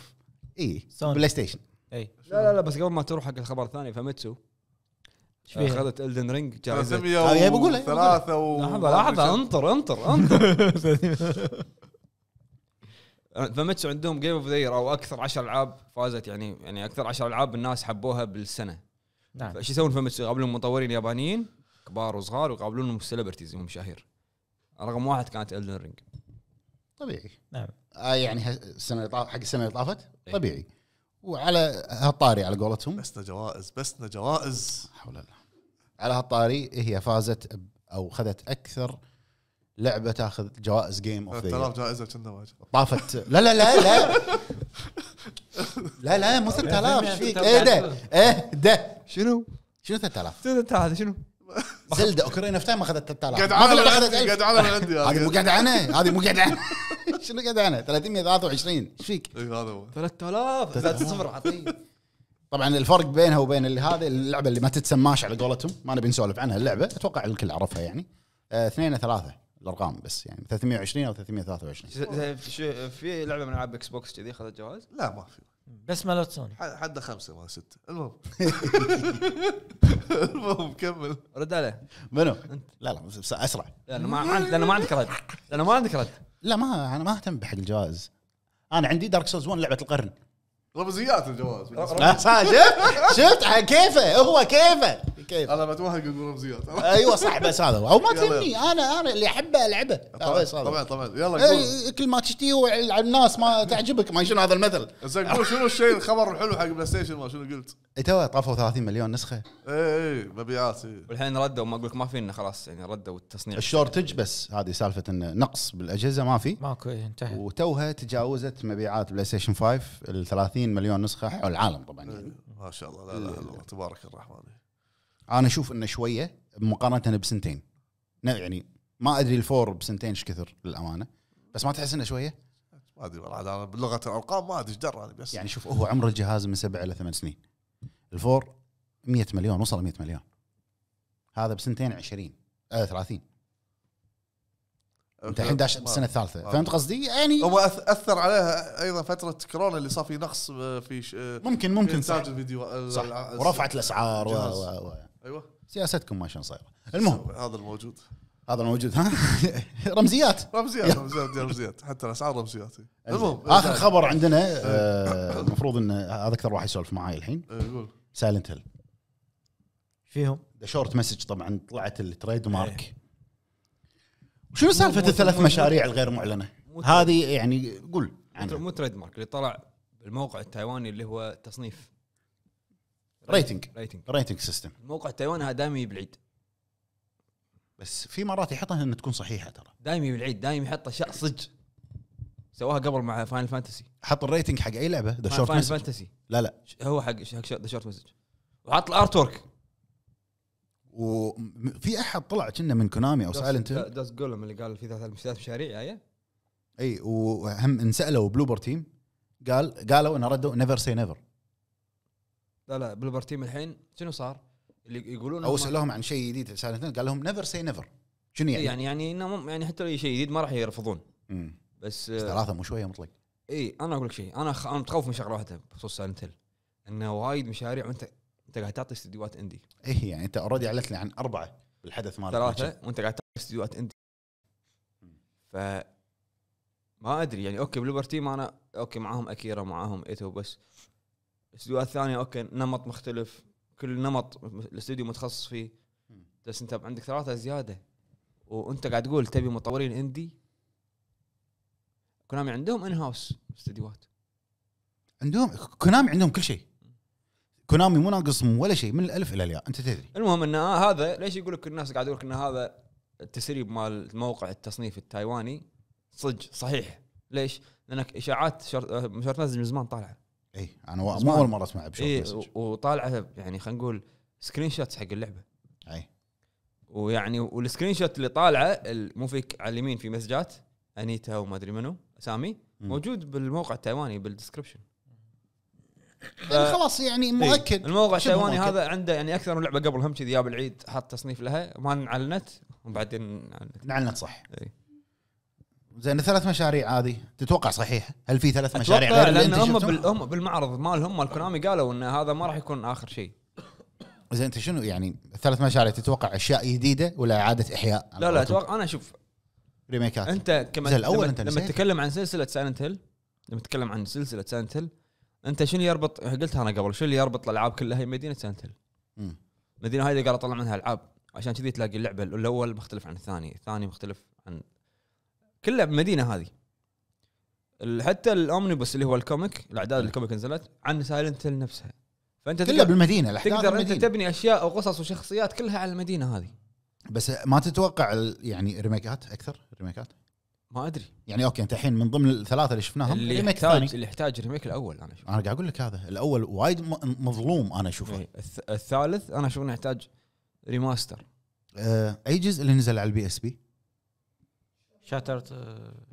E: اي بلاي ستيشن اي لا
B: لا لا بس قبل ما تروح حق الخبر الثاني فمتسو اخذت الدن رينج جائزه 300 ثلاثة و لحظه لحظه انطر انطر انطر فمتسو عندهم جيم اوف ذا او اكثر 10 العاب فازت يعني يعني اكثر 10 العاب الناس حبوها بالسنه نعم فايش يسوون فمتسو يقابلون مطورين يابانيين كبار وصغار ويقابلونهم سيلبرتيز مشاهير
E: رقم واحد كانت الدن رينج طبيعي نعم آه يعني السنه حق السنه اللي طافت إيه. طبيعي وعلى هالطاري على قولتهم بسنا جوائز بسنا جوائز حول الله على هالطاري هي فازت او خذت اكثر لعبه تاخذ جوائز جيم اوف ذا جائزه كنا واجد طافت لا لا لا لا لا لا مو 3000 ايش فيك؟ ايه ده ايه ده شنو؟ شنو 3000 3000 هذا شنو؟ زلدة اوكرين اوف تايم اخذت 3000 قاعد على قاعد على عندي هذه مو قاعدة هذه مو قاعدة شنو قاعد انا 323 ايش فيك؟ اي هذا هو 3000 زاد صفر عطيه طبعا الفرق بينها وبين هذه اللعبه اللي ما تتسماش على قولتهم ما نبي نسولف عنها اللعبه اتوقع الكل عرفها يعني آه اثنين ثلاثه الارقام بس يعني 320 او 323
B: في لعبه من العاب اكس بوكس كذي اخذت جوائز؟ لا ما في بس مالت سوني حد خمسه ما سته
A: المهم
E: المهم كمل رد عليه منو؟ لا لا اسرع لانه ما عندك رد لانه ما عندك رد لا ما انا ما اهتم بحق الجوائز انا عندي دارك سولز 1 لعبه القرن
A: رمزيات الجواز
E: آه، شفت على كيفه هو كيفه كيف انا
A: بتوهق اقول رمزيات
E: ايوه صح بس هذا او ما تهمني انا انا اللي احبه العبه طبعا آه، طبعا طبعا يلا إيه، كل ما تشتيه على الناس ما تعجبك ما شنو هذا
A: المثل
B: زين قول شنو الشيء الخبر الحلو حق بلاي ستيشن ما شنو قلت؟
E: اي تو طافوا 30 مليون نسخه
B: اي اي مبيعات إيه. والحين ردوا ما اقول لك ما انه خلاص يعني ردوا التصنيع الشورتج
E: بس هذه سالفه انه نقص بالاجهزه ما في ماكو إيه، انتهى وتوها تجاوزت مبيعات بلاي ستيشن 5 ال 30 مليون نسخه حول العالم
A: طبعا يعني ما شاء الله لا اله الا الله تبارك الرحمن
E: انا اشوف انه شويه مقارنه بسنتين يعني ما ادري الفور بسنتين ايش كثر للامانه بس ما تحس انه شويه؟ ما ادري والله انا بلغه الارقام ما ادري
A: ايش دراني بس يعني شوف هو
E: عمر الجهاز من سبع الى ثمان سنين الفور 100 مليون وصل 100 مليون هذا بسنتين 20 آه 30 انت الحين داش السنه الثالثه فهمت قصدي يعني
A: هو اثر عليها ايضا فتره كورونا اللي صار في نقص آه، في آه، ممكن ممكن انتاج الفيديو آه، صح ورفعت الاسعار و... و...
E: و... ايوه سياستكم ما شلون صايره المهم هذا الموجود هذا الموجود ها رمزيات رمزيات رمزيات رمزيات حتى الاسعار رمزيات إيه. المهم اخر خبر عندنا إيه. آه، المفروض ان هذا اكثر واحد يسولف معاي الحين إيه، قول سايلنت هيل فيهم ذا شورت مسج طبعا طلعت التريد مارك شنو سالفه الثلاث مشاريع الغير معلنه؟ هذه يعني قول
B: مو تريد مارك اللي طلع بالموقع التايواني اللي هو تصنيف
E: ريتنج ريتنج ريتنج سيستم
B: موقع تايوان هذا دائما يجيب العيد
E: بس في مرات يحطها انها تكون صحيحه ترى
B: دائما يجيب العيد دائما يحط اشياء صدق سواها قبل مع فاينل فانتسي حط الريتنج حق
E: اي لعبه ذا شورت فاينل فانتسي لا لا
B: هو حق ذا شورت مسج وحط الارت
E: ورك وفي احد طلع كنا من كونامي او سايلنت داس
B: جولم اللي قال في ثلاث مشاريع ايه
E: اي وهم انسالوا بلوبر تيم قال قالوا انه ردوا نيفر سي نيفر
B: لا لا بلوبر تيم الحين شنو صار؟ اللي يقولون او سالوهم عن شيء جديد قال
E: لهم نيفر سي نيفر شنو يعني؟ يعني
B: يعني يعني حتى لو شيء جديد ما راح يرفضون مم. بس ثلاثه آه، مو شويه مطلق اي انا اقول لك شيء انا خ... انا متخوف من شغله واحده بخصوص سايلنت هيل انه وايد مشاريع وانت انت قاعد تعطي استديوهات اندي
E: اي يعني انت اوريدي اعلنت لي عن اربعه بالحدث مالك ثلاثه
B: وانت قاعد تعطي استديوهات اندي ف ما ادري يعني اوكي بلوبر تيم انا اوكي معاهم اكيرا معاهم ايتو بس الاستديوهات الثانيه اوكي نمط مختلف كل نمط الاستديو متخصص فيه بس انت عندك ثلاثه زياده وانت قاعد تقول تبي مطورين اندي كونامي عندهم ان هاوس استديوهات
E: عندهم كونامي عندهم كل شيء كونامي مو ناقص ولا شيء من الالف الى الياء انت تدري
B: المهم ان آه، هذا ليش يقول لك الناس قاعد يقول لك ان هذا التسريب مال موقع التصنيف التايواني صدق صحيح ليش؟ لانك اشاعات مشاركات آه، من زمان طالعه
E: اي انا ما اول مره اسمع بشورت إيه مسج
B: وطالعه يعني خلينا نقول سكرين شوتس حق اللعبه اي ويعني والسكرين شوت اللي طالعه مو فيك على اليمين في مسجات انيتا وما ادري منو اسامي موجود بالموقع التايواني بالدسكربشن يعني خلاص يعني إيه، مؤكد الموقع التايواني هذا عنده يعني اكثر من لعبه قبل هم كذي جاب العيد حط تصنيف لها ما انعلنت وبعدين انعلنت
E: صح ايه. زين الثلاث مشاريع هذه تتوقع صحيح؟ هل في ثلاث مشاريع غير لان هم بال...
B: هم بالمعرض مالهم مال كونامي قالوا ان هذا ما راح يكون اخر شيء
E: زين انت شنو يعني ثلاث مشاريع تتوقع اشياء جديده ولا اعاده احياء؟ لا لا اتوقع انا اشوف ريميكات انت كما الاول لما, انت لما
B: تتكلم عن سلسله سايلنت هيل لما تتكلم عن سلسله سايلنت هيل انت شنو يربط قلتها انا قبل شنو اللي يربط الالعاب كلها هي مدينه سايلنت هيل المدينه هذه قال اطلع منها العاب عشان كذي تلاقي اللعبه الاول مختلف عن الثاني الثاني مختلف عن كلها بمدينه هذه حتى الاومنيبوس اللي هو الكوميك الاعداد إيه. الكوميك نزلت عن سايلنت هيل نفسها فانت كلها بالمدينه الاحداث تقدر انت تبني اشياء
E: وقصص وشخصيات كلها على المدينه هذه بس ما تتوقع يعني ريميكات اكثر ريميكات
B: ما ادري يعني اوكي انت الحين
E: من ضمن الثلاثه اللي شفناهم اللي ريميك اللي
B: يحتاج ريميك
E: الاول انا شوف. انا قاعد اقول لك هذا الاول وايد مظلوم انا اشوفه إيه. الثالث انا اشوف انه يحتاج ريماستر أه اي جزء اللي نزل على البي اس بي
C: شاترت uh,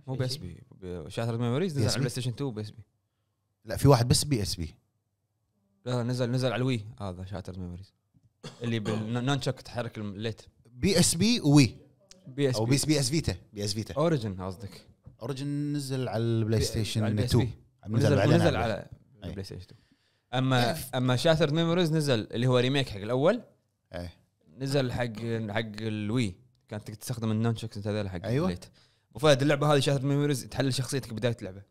C: مو بي اس بي
B: شاترت ميموريز نزل على بلاي ستيشن 2 وبي اس
C: بي
E: لا في واحد بس بي اس بي
B: لا نزل نزل على الوي هذا شاترت ميموريز اللي بالنانشك تحرك الليت
E: بي اس بي وي بي اس بي او بي اس فيتا
B: بي اس فيتا اوريجن قصدك
E: اوريجن نزل على البلاي ستيشن 2 نزل على نزل على
B: البلاي ستيشن 2 اما إيه. اما شاترد ميموريز نزل اللي هو ريميك حق الاول ايه نزل حق حق الوي كانت تستخدم النون انت هذول حق أيوة. وفهد اللعبه هذه شاتر ميموريز تحلل شخصيتك بدايه اللعبه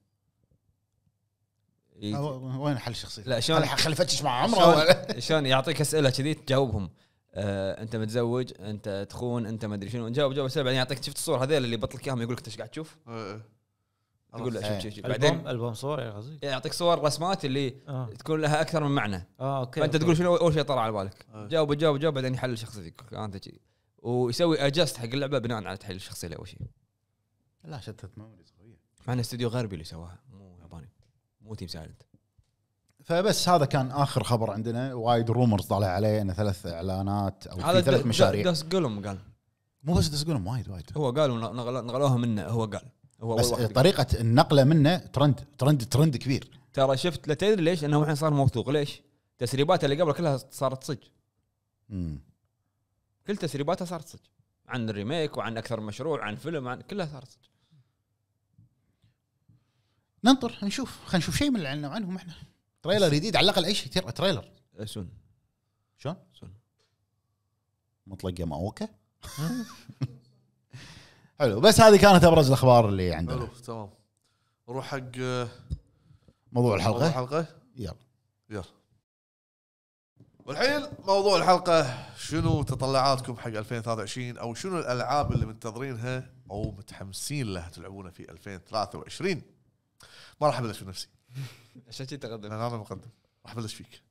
B: إيه.
E: وين حل شخصيتك؟ لا شلون خلي افتش مع عمره
B: شلون يعطيك اسئله كذي تجاوبهم آه، انت متزوج انت تخون انت ما ادري شنو جاوب جاوب بعدين يعطيك شفت الصور هذيل اللي بطلك اياهم يقول لك انت ايش قاعد تشوف؟ إيه، إيه. تقول له شوف شوف بعدين البوم صور يا قصدي يعطيك صور رسمات اللي آه. تكون لها اكثر من معنى اه اوكي فانت تقول شنو اول شيء طلع على بالك آه. جاوب جاوب جاوب بعدين يحلل شخصيتك انت كذي ويسوي اجست حق اللعبه بناء على تحليل الشخصيه اول شيء
E: لا شتت ميموريز قويه
B: مع انه استوديو غربي اللي
E: سواها مو ياباني مو تيم سايلنت فبس هذا كان اخر خبر عندنا وايد رومرز طالع عليه انه ثلاث اعلانات او في ثلاث مشاريع
B: هذا قلم قال مو بس دس قلم وايد وايد هو قال
E: نقلوها منه هو قال هو بس طريقه النقله منه ترند ترند ترند كبير
B: ترى شفت لا تدري ليش انه الحين صار موثوق ليش؟ تسريباته اللي قبل كلها صارت صج امم كل تسريباته صارت صج عن الريميك وعن اكثر مشروع عن فيلم عن
E: كلها صارت صج ننطر نشوف خلينا نشوف شيء من اللي اعلنوا عنهم احنا تريلر جديد على الاقل اي شيء تريلر إيه، سون شلون؟ سون مطلق يا ماوكا حلو بس هذه كانت ابرز الاخبار اللي عندنا حلو
A: تمام نروح حق
E: موضوع الحلقه موضوع الحلقه يلا
A: يلا والحين موضوع الحلقه شنو تطلعاتكم حق 2023 او شنو الالعاب اللي منتظرينها او متحمسين لها تلعبونها في 2023 ما راح ابلش بنفسي عشان كذي تقدم لان انا مقدم راح ابلش فيك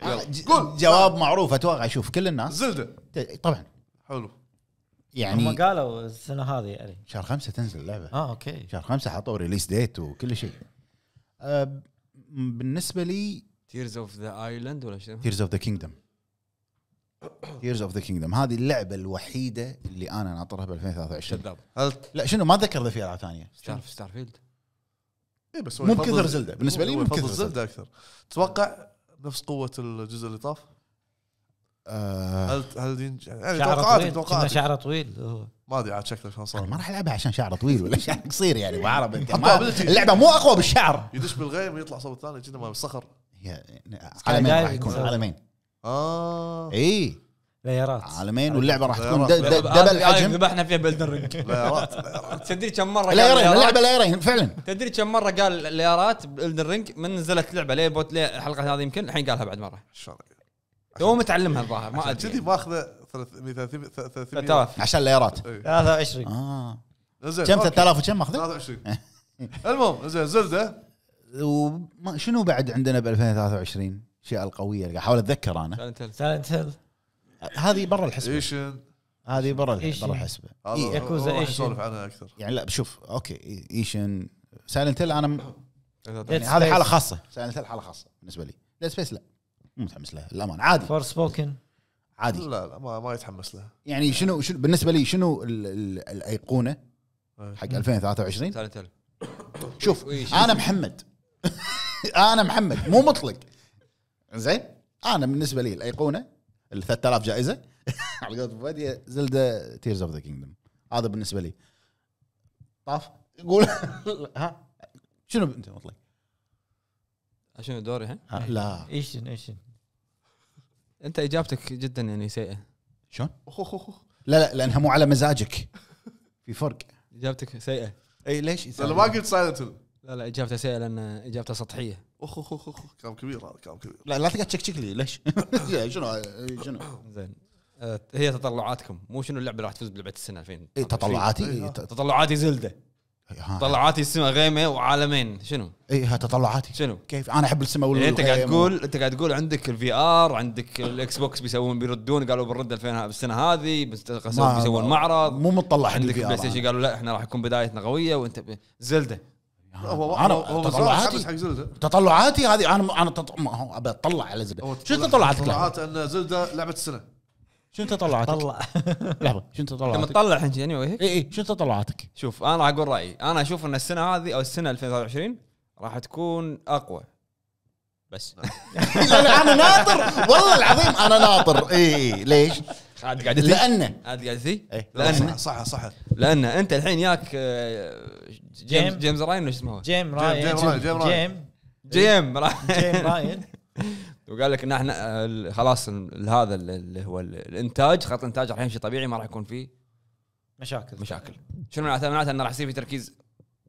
A: قول جواب
E: معروف اتوقع شوف كل الناس زلده طبعا حلو يعني هم قالوا السنه هذه يعني شهر خمسه تنزل اللعبه اه اوكي شهر خمسه حطوا ريليس ديت وكل شيء أه، بالنسبه لي تيرز اوف ذا ايلاند ولا شنو؟ تيرز اوف ذا كينجدم تيرز اوف ذا كينجدم هذه اللعبه الوحيده اللي انا ناطرها ب 2023 كذاب لا شنو ما اتذكر اذا في العاب ثانيه ستار فيلد اي بس هو مو بكثر زلده بالنسبه لي مو بكثر زلده
A: اكثر تتوقع نفس قوه الجزء اللي طاف؟ آه. هل هل ينج... يعني توقعاتك توقعاتك
C: شعره طويل
E: ما ادري عاد شكله شلون صار ما راح العبها عشان شعره طويل ولا شعر قصير يعني بعرب انت اللعبه مو اقوى بالشعر
A: يدش بالغيم ويطلع صوت ثاني كذا ما بالصخر عالمين راح يكون عالمين
C: اه اي ليرات عالمين واللعبه راح تكون دبل حجم ذبحنا
E: فيها بلدن رينج ليرات
B: تدري كم مره ليرين اللعبه ليرين فعلا تدري كم مره قال ليرات بلدن رينج من نزلت لعبه ليه بوت ليه الحلقه هذه يمكن الحين قالها بعد مره تو متعلمها الظاهر
C: ما ادري كذي
A: ماخذه 300
C: عشان ليرات 23 إيه. اه, آه. كم 3000 وكم ماخذه؟ 23
E: المهم زين زلده وشنو بعد عندنا ب 2023 الاشياء القويه اللي احاول اتذكر انا سايلنت هيل هذه برا الحسبه هذه برا برا الحسبه اي ياكوزا ايشن اسولف عنها اكثر يعني لا بشوف اوكي ايشن سايلنت انا م... يعني هذه حاله خاصه سايلنت هيل حاله خاصه بالنسبه لي ديد سبيس لا مو متحمس لها للامانه عادي فور سبوكن عادي لا لا ما, ما يتحمس لها يعني شنو شنو بالنسبه لي شنو الايقونه
F: إيه.
A: حق 2023
E: سايلنت هيل شوف انا محمد انا محمد مو مطلق زين انا بالنسبه لي الايقونه ال 3000 جائزه على قولة فادي زلدا تيرز اوف ذا كينجدم هذا بالنسبه لي
C: طاف قول ها شنو انت مطلق؟ شنو دوري
E: ها؟ لا
C: ايش ايش انت
B: اجابتك جدا يعني سيئه شلون؟
E: لا لا لانها مو على مزاجك
B: في فرق اجابتك سيئه اي ليش؟ انا ما قلت سايلنت لا لا اجابته سيئه لان اجابته سطحيه
A: اخ اخ اخ كلام كبير هذا كلام كبير
B: لا لا تقعد تشكشك لي ليش؟ شنو إيه، شنو؟ زين آه، هي تطلعاتكم مو شنو اللعبه اللي راح تفوز بلعبه السنه 2000 إيه، تطلعاتي إيه، تطلعاتي زلده تطلعاتي السما غيمه وعالمين شنو؟ اي ها
E: تطلعاتي شنو؟ كيف انا احب السماء يعني انت قاعد تقول
B: انت قاعد تقول عندك الفي ار عندك الاكس بوكس بيسوون بيردون قالوا بنرد 2000 بالسنه هذه بيسوون
E: معرض مو متطلع عندك
B: بلاي قالوا لا احنا راح يكون بدايتنا قويه وانت زلده
E: هو انا هو
B: تطلعاتي حق زلده
A: تطلعاتي هذه
E: انا انا ابي اطلع على زلده شو تطلعاتك؟ تطلعات
A: ان زلده
B: لعبه السنه
E: شنو تطلعاتك؟ طلع لحظه شنو تطلعاتك؟ لما تطلع
A: الحين
B: يعني وجهك؟ اي اي شنو تطلعاتك؟ شوف انا راح اقول رايي انا اشوف ان السنه هذه او السنه 2023 راح تكون اقوى بس نعم. لا انا ناطر والله العظيم انا ناطر اي إيه، إيه. ليش؟ عاد قاعد لانه عاد قاعد إيه. لانه صح صح لانه انت الحين ياك آه، جيم جيمز راين وش اسمه جيم راين جيم راين جيم راين جيم راين وقال لك ان احنا خلاص هذا اللي هو الانتاج خط الانتاج راح يمشي طبيعي ما راح يكون فيه
C: مشاكل مشاكل
B: شنو معناته؟ معناته انه راح يصير في تركيز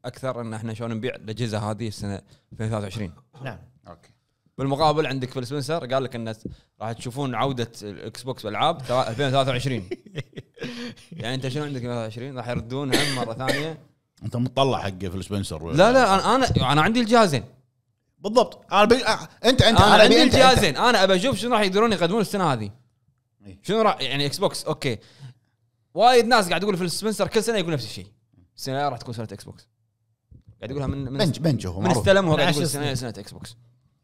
B: اكثر ان احنا شلون نبيع الاجهزه هذه السنه 2023
E: نعم اوكي
B: بالمقابل عندك فيل سبنسر قال لك انه راح تشوفون عوده الاكس بوكس بالالعاب 2023 يعني انت شنو عندك 2023 راح
E: يردون هم مره ثانيه انت مطلع حق فيل سبنسر لا لا انا انا انا عندي الجهازين
B: بالضبط انا بي... انت انت انا عندي انت الجهازين انا ابى اشوف شنو راح يقدرون يقدمون السنه هذه إيه. شنو راح يعني اكس بوكس اوكي وايد ناس قاعد يقول في السبنسر كل سنه يقول نفس الشيء السنه راح تكون سنه اكس بوكس قاعد يقولها من من بنج بنج هو من استلمه قاعد يقول سنه سنه اكس بوكس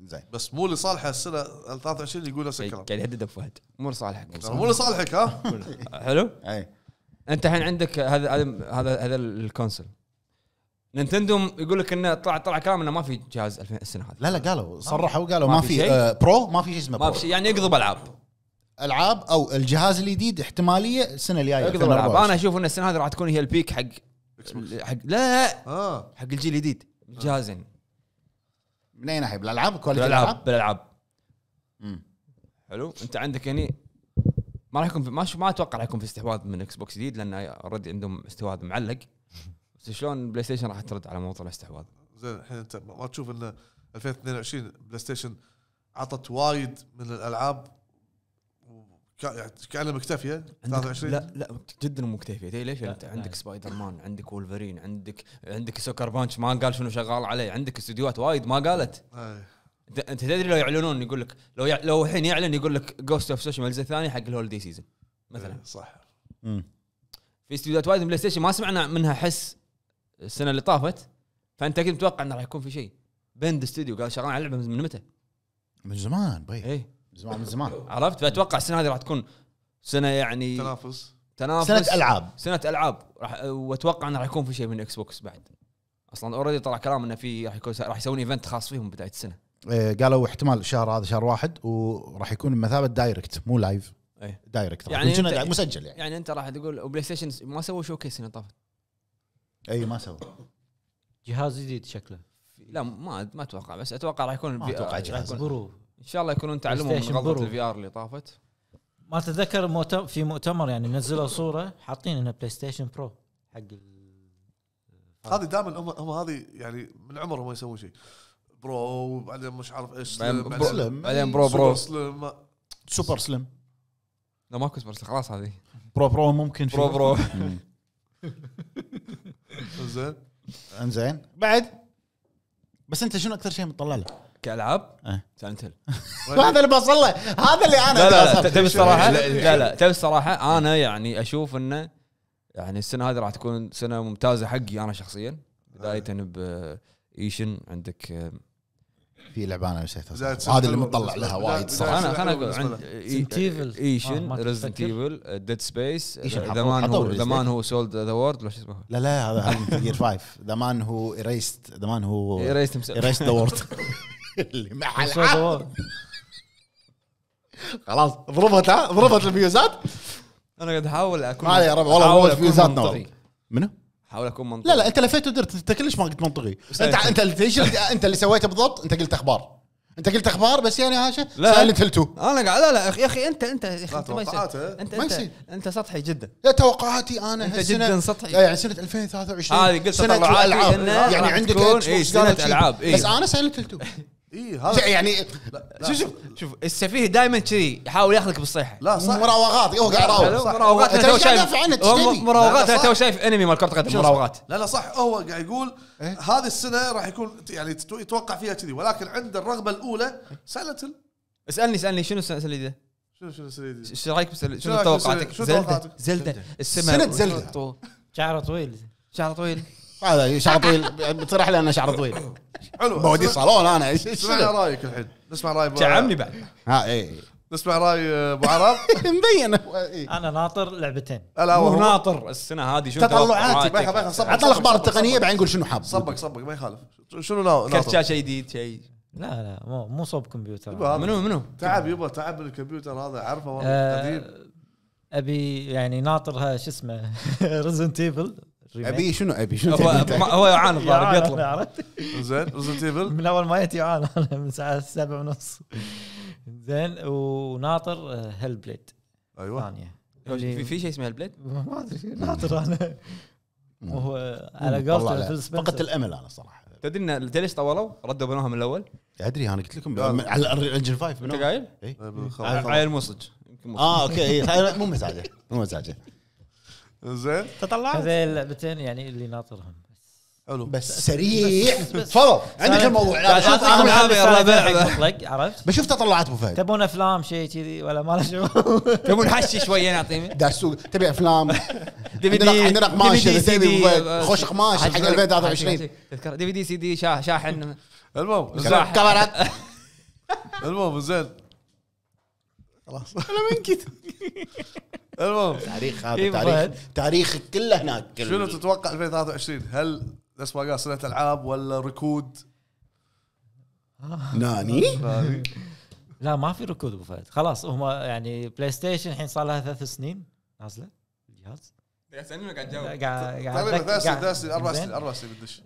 A: زين بس مو لصالحه السنه 23 اللي يقول نفس الكلام قاعد يهدد ابو فهد
B: مو لصالحك مو لصالحك ها حلو؟ اي انت الحين عندك هذا هذا هذا الكونسل نينتندو يقول لك انه طلع طلع كلام انه ما في جهاز السنه هذه لا
E: لا قالوا صرحوا قالوا ما, ما في آه برو ما في شيء اسمه ما في يعني يقضب العاب العاب او الجهاز الجديد احتماليه السنه الجايه يقضب العاب انا اشوف ان السنه هذه راح تكون هي البيك حق حق
B: لا آه. حق الجيل الجديد جهازين من اي ناحيه بالالعاب كواليتي بالالعاب بالالعاب حلو انت عندك هني يعني ما راح يكون ما ما اتوقع راح يكون في استحواذ من اكس بوكس جديد لان اوريدي عندهم استحواذ معلق شلون بلاي ستيشن راح ترد على موضوع الاستحواذ؟
A: زين الحين انت ما تشوف ان 2022 بلاي ستيشن عطت وايد من الالعاب
B: يعني كانها مكتفيه 23 لا لا جدا مو مكتفيه تدري ليش؟ انت عندك سبايدر مان عندك وولفرين عندك عندك سوكر بانش ما قال شنو شغال عليه عندك استديوهات وايد ما قالت أي. انت تدري لو يعلنون يقول لك لو يع... لو الحين يعلن يقول لك جوست اوف سوشيال الجزء الثاني حق الهوليدي سيزون مثلا إيه، صح في استديوهات وايد بلاي ستيشن ما سمعنا منها حس السنه اللي طافت فانت كنت متوقع انه راح يكون في شيء بند استوديو قال شغال على لعبه من متى؟
E: من زمان باي اي من
B: زمان من زمان عرفت فاتوقع السنه هذه راح تكون سنه يعني تنافس تنافس سنه العاب سنه العاب راح واتوقع انه راح يكون في شيء من اكس بوكس بعد اصلا اوريدي طلع كلام انه في راح يكون راح يسوون ايفنت خاص فيهم بدايه السنه
E: إيه قالوا احتمال الشهر هذا شهر واحد وراح يكون بمثابه دايركت مو لايف ايه دايركت يعني مسجل يعني
B: يعني انت راح تقول بلاي ستيشن ما سووا شو كيس اللي طافت
E: اي ما سوى جهاز جديد شكله
B: لا ما ما اتوقع بس اتوقع راح يكون ما اتوقع جهاز برو ان شاء الله يكونون تعلموا من غلطه الفي ار اللي طافت
C: ما تتذكر مؤتمر في مؤتمر يعني نزلوا صوره حاطين انه بلاي ستيشن برو
A: حق هذه دائما هم هم هذه يعني من عمرهم ما يسوون شيء برو وبعدين مش عارف ايش سلم بعدين برو برو سلم
E: سوبر سلم لا ماكو
B: سوبر سلم خلاص هذه
E: برو برو ممكن برو برو زين انزين بعد بس انت شنو اكثر شيء متطلع له؟ كالعاب إيه. سايلنت هيل هذا اللي بوصل له هذا اللي انا لا لا
B: تبي الصراحه لا لا تبي الصراحه انا يعني اشوف انه يعني السنه هذه راح تكون سنه ممتازه حقي انا شخصيا بدايه بايشن عندك
E: في لعبه انا نسيتها هذه اللي مطلع لها وايد صراحه انا خليني اقول عند ايشن ريزنت
B: ايفل ديد سبيس ذا مان هو ذا مان هو سولد ذا وورد ولا شو
E: اسمه لا لا هذا جير 5 ذا مان هو ايريست ذا مان هو ايريست ايريست ذا وورد اللي مع خلاص ضربت ها ضربت الفيوزات انا قاعد احاول اكون ما عليه يا ربع والله ضربت فيوزات منو؟ حاول اكون منطقي لا لا انت لفيت ودرت انت كلش ما قلت منطقي انت انت اللي انت اللي سويته بالضبط انت قلت اخبار انت قلت اخبار بس يعني هاشا لا سالت هلتو انا قاعد لا لا يا اخي انت انت يا اخي انت ما يصير انت انت سطحي جدا يا توقعاتي انا انت جدا سطحي يعني سنه 2023 هذه قلت سنه العاب يعني عندك إيه، سنه العاب إيه. بس انا سالت هلتو ايه هذا يعني
B: شوف شوف شوف السفيه دائما كذي يحاول ياخذك بالصيحه لا صح مراوغات هو قاعد يراوغ مراوغات انت تو شايف مراوغات انت شايف انمي مال كره قدم مراوغات
A: لا لا صح هو قاعد يقول إيه؟ هذه السنه راح يكون يعني يتوقع فيها كذي ولكن عنده الرغبه الاولى سالت اسالني
B: اسالني شنو السنه الجديده؟ شنو شنو سليدي؟ ايش رايك شنو توقعاتك؟ شنو توقعاتك؟ زلدة السنة زلدة
C: شعره طويل شعره طويل هذا شعر طويل بتصرح لي انا شعر طويل
B: حلو بودي صالون
A: انا سمعنا رايك الحين نسمع راي تعمني بعد ها اي نسمع راي ابو
C: عرب مبين إيه. انا ناطر لعبتين لا هو ناطر السنه هذه شنو تطلعاتي عطنا الاخبار التقنيه بعدين نقول شنو حاب صبك صبك ما يخالف شنو ناطر كرت شاشه جديد شيء لا لا مو مو صوب كمبيوتر منو منو تعب
A: يبا تعب الكمبيوتر هذا اعرفه والله آه، قديم
C: ابي يعني ناطر شو اسمه ريزنت ايفل ابي شنو ابي شنو هو هو يعاند الظاهر بيطلب زين ريزنت ايفل من اول ما ياتي يعاند من الساعه 7 ونص زين وناطر هيل آه، بليد ايوه ثانيه في في شيء اسمه هيل بليد؟ ما ادري ناطر انا
F: وهو على قولته فقدت الامل انا
B: صراحه تدري ان ليش طولوا؟ ردوا بنوها من
E: الاول ادري انا قلت لكم آه. على انجن 5 انت قايل؟ اي عيل مصج اه اوكي إيه، مو مزاجه مو مزاجه
C: زين تطلعت هذا اللعبتين يعني اللي ناطرهم حلو بس سريع تفضل عندك الموضوع مطلق عرفت بشوف تطلعات ابو فهد تبون افلام شيء
B: كذي ولا ما له تبون حشي شويه نعطيني
E: نعطيه داسوق تبي افلام عندنا قماش تبي
B: خوش قماش حق 2023 تذكر دي في دي سي دي شاحن المهم كاميرات المهم زين خلاص انا منكت
A: المهم تاريخ هذا إيه، تاريخ تاريخك كله هناك كله. شنو تتوقع 2023 هل نفس ما قال سنه العاب ولا ركود؟
B: ناني؟
C: لا ما في ركود ابو فهد خلاص هم يعني بلاي ستيشن الحين صار لها ثلاث سنين نازله الجهاز
B: تسالني قاعد طيب، طيب، اربع سنين اربع سنين بالدش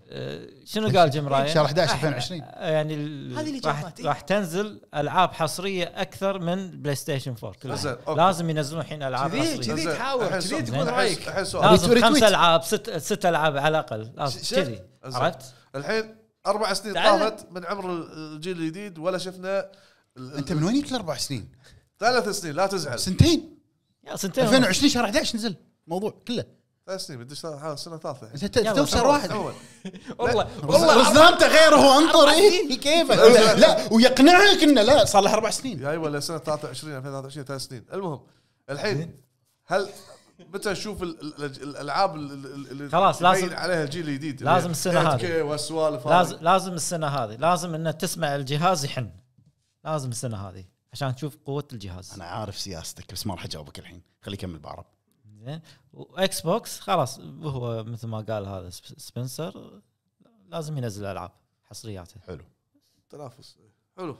B: شنو قال جيم راين؟ شهر 11 2020
C: آه، يعني هذه راح, إيه. راح تنزل العاب حصريه اكثر من بلاي ستيشن 4 لازم ينزلون الحين العاب حصريه كذي تحاول كذي تقول رايك لازم خمس العاب ست ست العاب على الاقل لازم كذي عرفت؟ الحين
A: اربع سنين طافت من عمر الجيل الجديد ولا شفنا انت من وين جبت الاربع سنين؟ ثلاث سنين لا تزعل
E: سنتين يا سنتين 2020 شهر 11 نزل موضوع كله
A: ثلاث إيه، سنين بدش هذا سنه ثالثه انت تو صار واحد
B: والله
E: والله رزنامته غير هو انطر اي كيفك لا ويقنعك انه لا صار
A: له اربع سنين ايوه ولا سنه 23 2023 ثلاث سنين المهم الحين هل متى اشوف الالعاب اللي خلاص لازم عليها الجيل الجديد لازم يعني السنه هذه لازم
C: لازم السنه هذه لازم انه تسمع الجهاز يحن لازم السنه هذه عشان تشوف قوه الجهاز انا عارف سياستك بس ما راح اجاوبك الحين خليك يكمل بعرب زين واكس بوكس خلاص هو مثل ما قال هذا سبنسر لازم ينزل العاب حصرياته حلو تنافس
A: حلو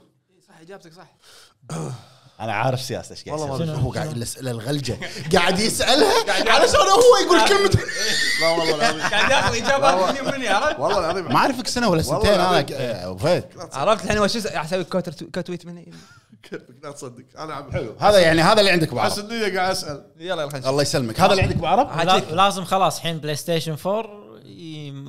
A: صح اجابتك صح
E: انا عارف سياسه ايش قاعد يسوي هو قاعد الاسئله الغلجه قاعد يسالها علشان هو يقول كلمه
A: لا والله العظيم قاعد ياخذ اجابات مني عرفت والله
B: العظيم ما اعرفك سنه ولا سنتين انا أه، عرفت الحين اسوي كوتويت كتويت مني كيفك لا تصدق انا عم حلو هذا يعني هذا اللي عندك ابو عرب بس
C: قاعد اسال يلا خلينا الله يسلمك هذا اللي عندك ابو عرب لازم خلاص الحين بلاي ستيشن 4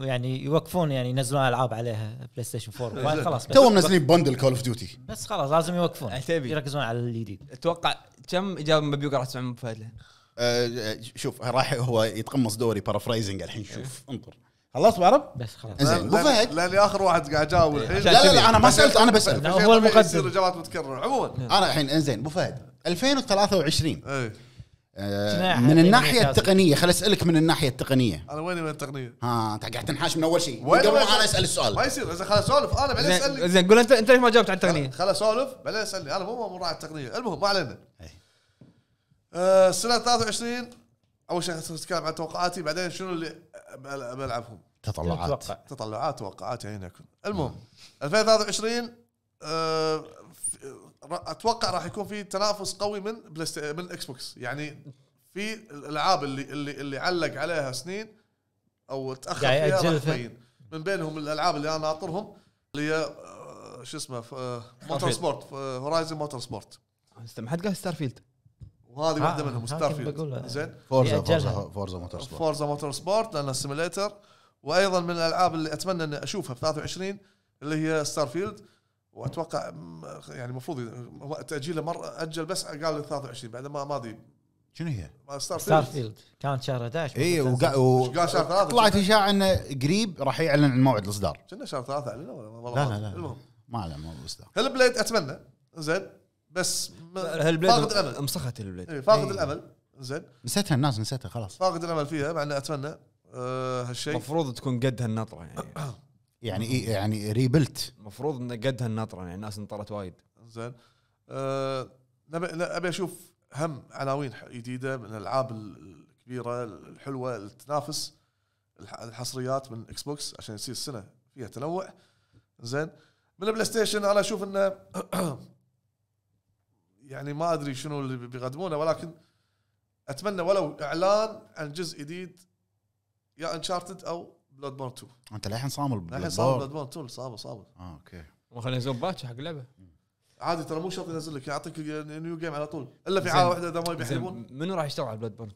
C: يعني يوقفون يعني ينزلون العاب عليها بلاي ستيشن 4 خلاص تو منزلين بندل كول اوف ديوتي بس خلاص لازم يوقفون عتيبي. يركزون على الجديد e اتوقع كم
E: اجابه مبيوك راح تسمع من أبو فهد الحين؟ أه، شوف راح هو يتقمص دوري بارافرايزنج الحين شوف إيه. انطر خلصت بعرب؟ بس خلاص زين ابو فهد
B: لاني اخر واحد قاعد اجاوب إيه. الحين لا لا, لا انا
C: ما
A: سالت انا بس هو المقدم يصير اجابات متكرره عموما انا الحين انزين
E: إيه، ابو فهد 2023 ايه من الناحيه التقنيه خل اسالك من الناحيه التقنيه
A: انا وين وين التقنيه؟
E: ها انت قاعد تنحاش من اول شيء قبل
A: انا اسال السؤال ما يصير اذا خلاص سولف انا بعدين اسالك زين قول انت انت ليش ما جاوبت على التقنيه؟ خلاص سولف بعدين اسالني انا مو راعي التقنيه المهم ما علينا إيه. آه، السنه 23 اول شيء نتكلم عن توقعاتي بعدين شنو اللي ملعبهم تطلعات تطلعات توقعات يعني يكون المهم 2023 نعم. أه اتوقع راح يكون في تنافس قوي من من اكس بوكس يعني في الالعاب اللي اللي اللي علق عليها سنين او تاخر فيها راح تبين من بينهم الالعاب اللي انا ناطرهم اللي هي آه، شو اسمه موتور سبورت هورايزن موتور سبورت
B: ما حد قال ستار فيلد
A: وهذه آه، واحده منهم ستار آه، فيلد زين فورزا فورزا موتور سبورت فورزا موتور سبورت لان السيميليتر وايضا من الالعاب اللي اتمنى اني اشوفها في 23 اللي هي ستار فيلد واتوقع يعني المفروض تاجيله مره اجل بس قال 23 بعد ما ما ادري شنو هي؟ ستار فيلد, ستار فيلد.
C: كانت شهر 11 اي وقال و... شهر 3
A: طلعت
E: اشاعه انه قريب راح يعلن عن موعد الاصدار
A: كنا شهر 3 اعلنوا ولا لا لا لا المهم
E: ما اعلن موعد الاصدار هل
A: بليد اتمنى زين بس فاقد الامل مسخت
E: البليد إيه، فاقد إيه. الامل زين نسيتها الناس نسيتها خلاص
A: فاقد الامل فيها مع اني اتمنى أه
B: هالشيء المفروض تكون قدها النطره يعني يعني إيه يعني ريبلت المفروض انه قدها النطره يعني الناس انطرت وايد
A: زين أه لا ابي اشوف هم عناوين جديده من الالعاب الكبيره الحلوه اللي تنافس الحصريات من اكس بوكس عشان يصير السنه فيها تنوع زين من البلاي ستيشن انا اشوف انه يعني ما ادري شنو اللي بيقدمونه ولكن اتمنى ولو اعلان عن جزء جديد يا انشارتد او بلاد بورن 2
E: انت للحين صامل بورن صامل بلاد
A: بورن 2 صامل صامل
E: اه اوكي
B: خلينا ينزلون باكر حق اللعبه
A: عادي ترى مو شرط ينزل لك يعطيك نيو جيم على طول الا في حاله واحده اذا ما بيحلبون
B: منو راح يشتغل على بلاد بورن 2؟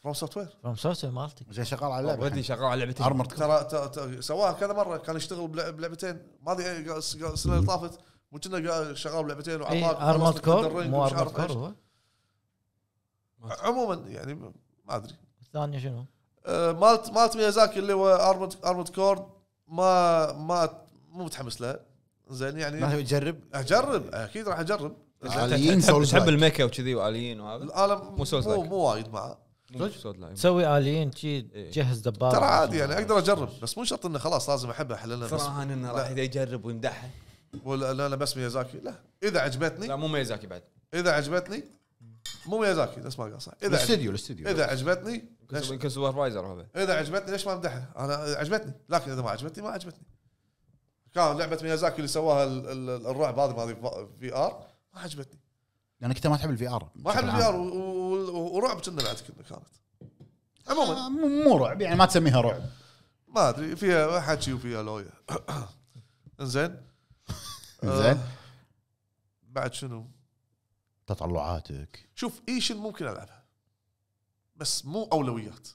B: فروم سوفت وير
C: فروم سوفت وير مالتي زين شغال على لعبه ودي شغال على لعبتين ارمر
A: ترى سواها كذا مره كان يشتغل بلعبتين ما ادري السنه اللي طافت مو كنا شغال بلعبتين إيه، وعطاك ارمود كور مو ارمود كور هو عموما يعني
C: ما ادري الثانيه شنو؟
A: آه، مالت مالت ميازاكي اللي هو ارمود ارمود كور ما ما مو متحمس لها زين يعني ما تجرب؟ اجرب اكيد راح اجرب سولز آه، تحب
B: الميكا وكذي وعاليين وهذا؟ انا مو سولز مو مو وايد معاه
C: تسوي عاليين شي تجهز إيه. دبابه ترى عادي يعني اقدر
A: اجرب بس مو شرط انه خلاص لازم احبها احلل فرحان انه راح يجرب ويمدحها ولا لا لا بس ميازاكي لا اذا عجبتني لا مو ميازاكي بعد اذا عجبتني مو ميازاكي بس ما قال صح اذا الاستديو الاستديو اذا عجبتني يمكن سوبرفايزر هذا اذا عجبتني ليش ما امدحها؟ انا عجبتني لكن اذا ما عجبتني ما عجبتني. كان لعبه ميازاكي اللي سواها الرعب هذه مال في ار ما
E: عجبتني. لانك انت ما
A: تحب الفي ار ما احب الفي ار ورعب كنا بعد كنا كانت. عموما آه، مو رعب يعني ما تسميها رعب ما ادري فيها حكي وفيها لويا. انزين زين آه، بعد شنو؟
E: تطلعاتك
A: شوف ايشن ممكن العبها بس مو اولويات